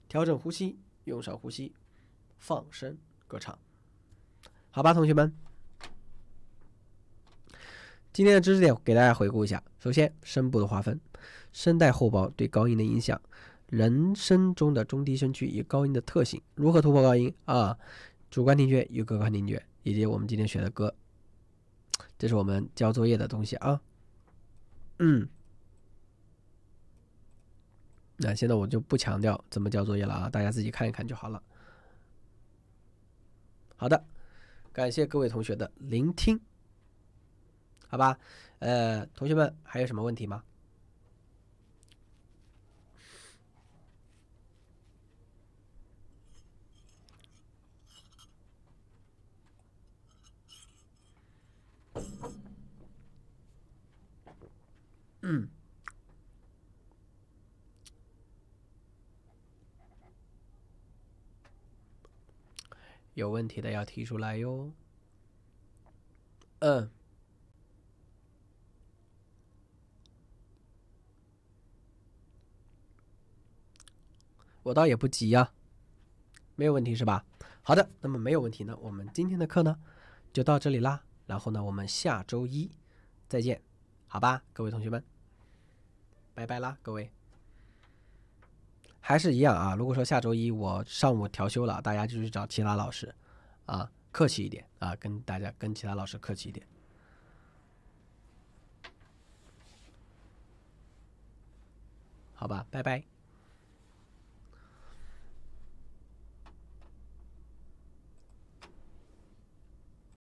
调整呼吸，用上呼吸，放声歌唱。好吧，同学们，今天的知识点给大家回顾一下：首先，声部的划分，声带厚薄对高音的影响，人声中的中低声区与高音的特性，如何突破高音啊？主观听觉与客观听觉，以及我们今天学的歌。这是我们交作业的东西啊，嗯，那现在我就不强调怎么交作业了啊，大家自己看一看就好了。好的，感谢各位同学的聆听，好吧？呃，同学们还有什么问题吗？嗯，有问题的要提出来哟。嗯，我倒也不急啊，没有问题是吧？好的，那么没有问题呢，我们今天的课呢就到这里啦。然后呢，我们下周一再见，好吧，各位同学们。拜拜啦，各位，还是一样啊。如果说下周一我上午调休了，大家就去找其他老师，啊，客气一点啊，跟大家跟其他老师客气一点，好吧，拜拜。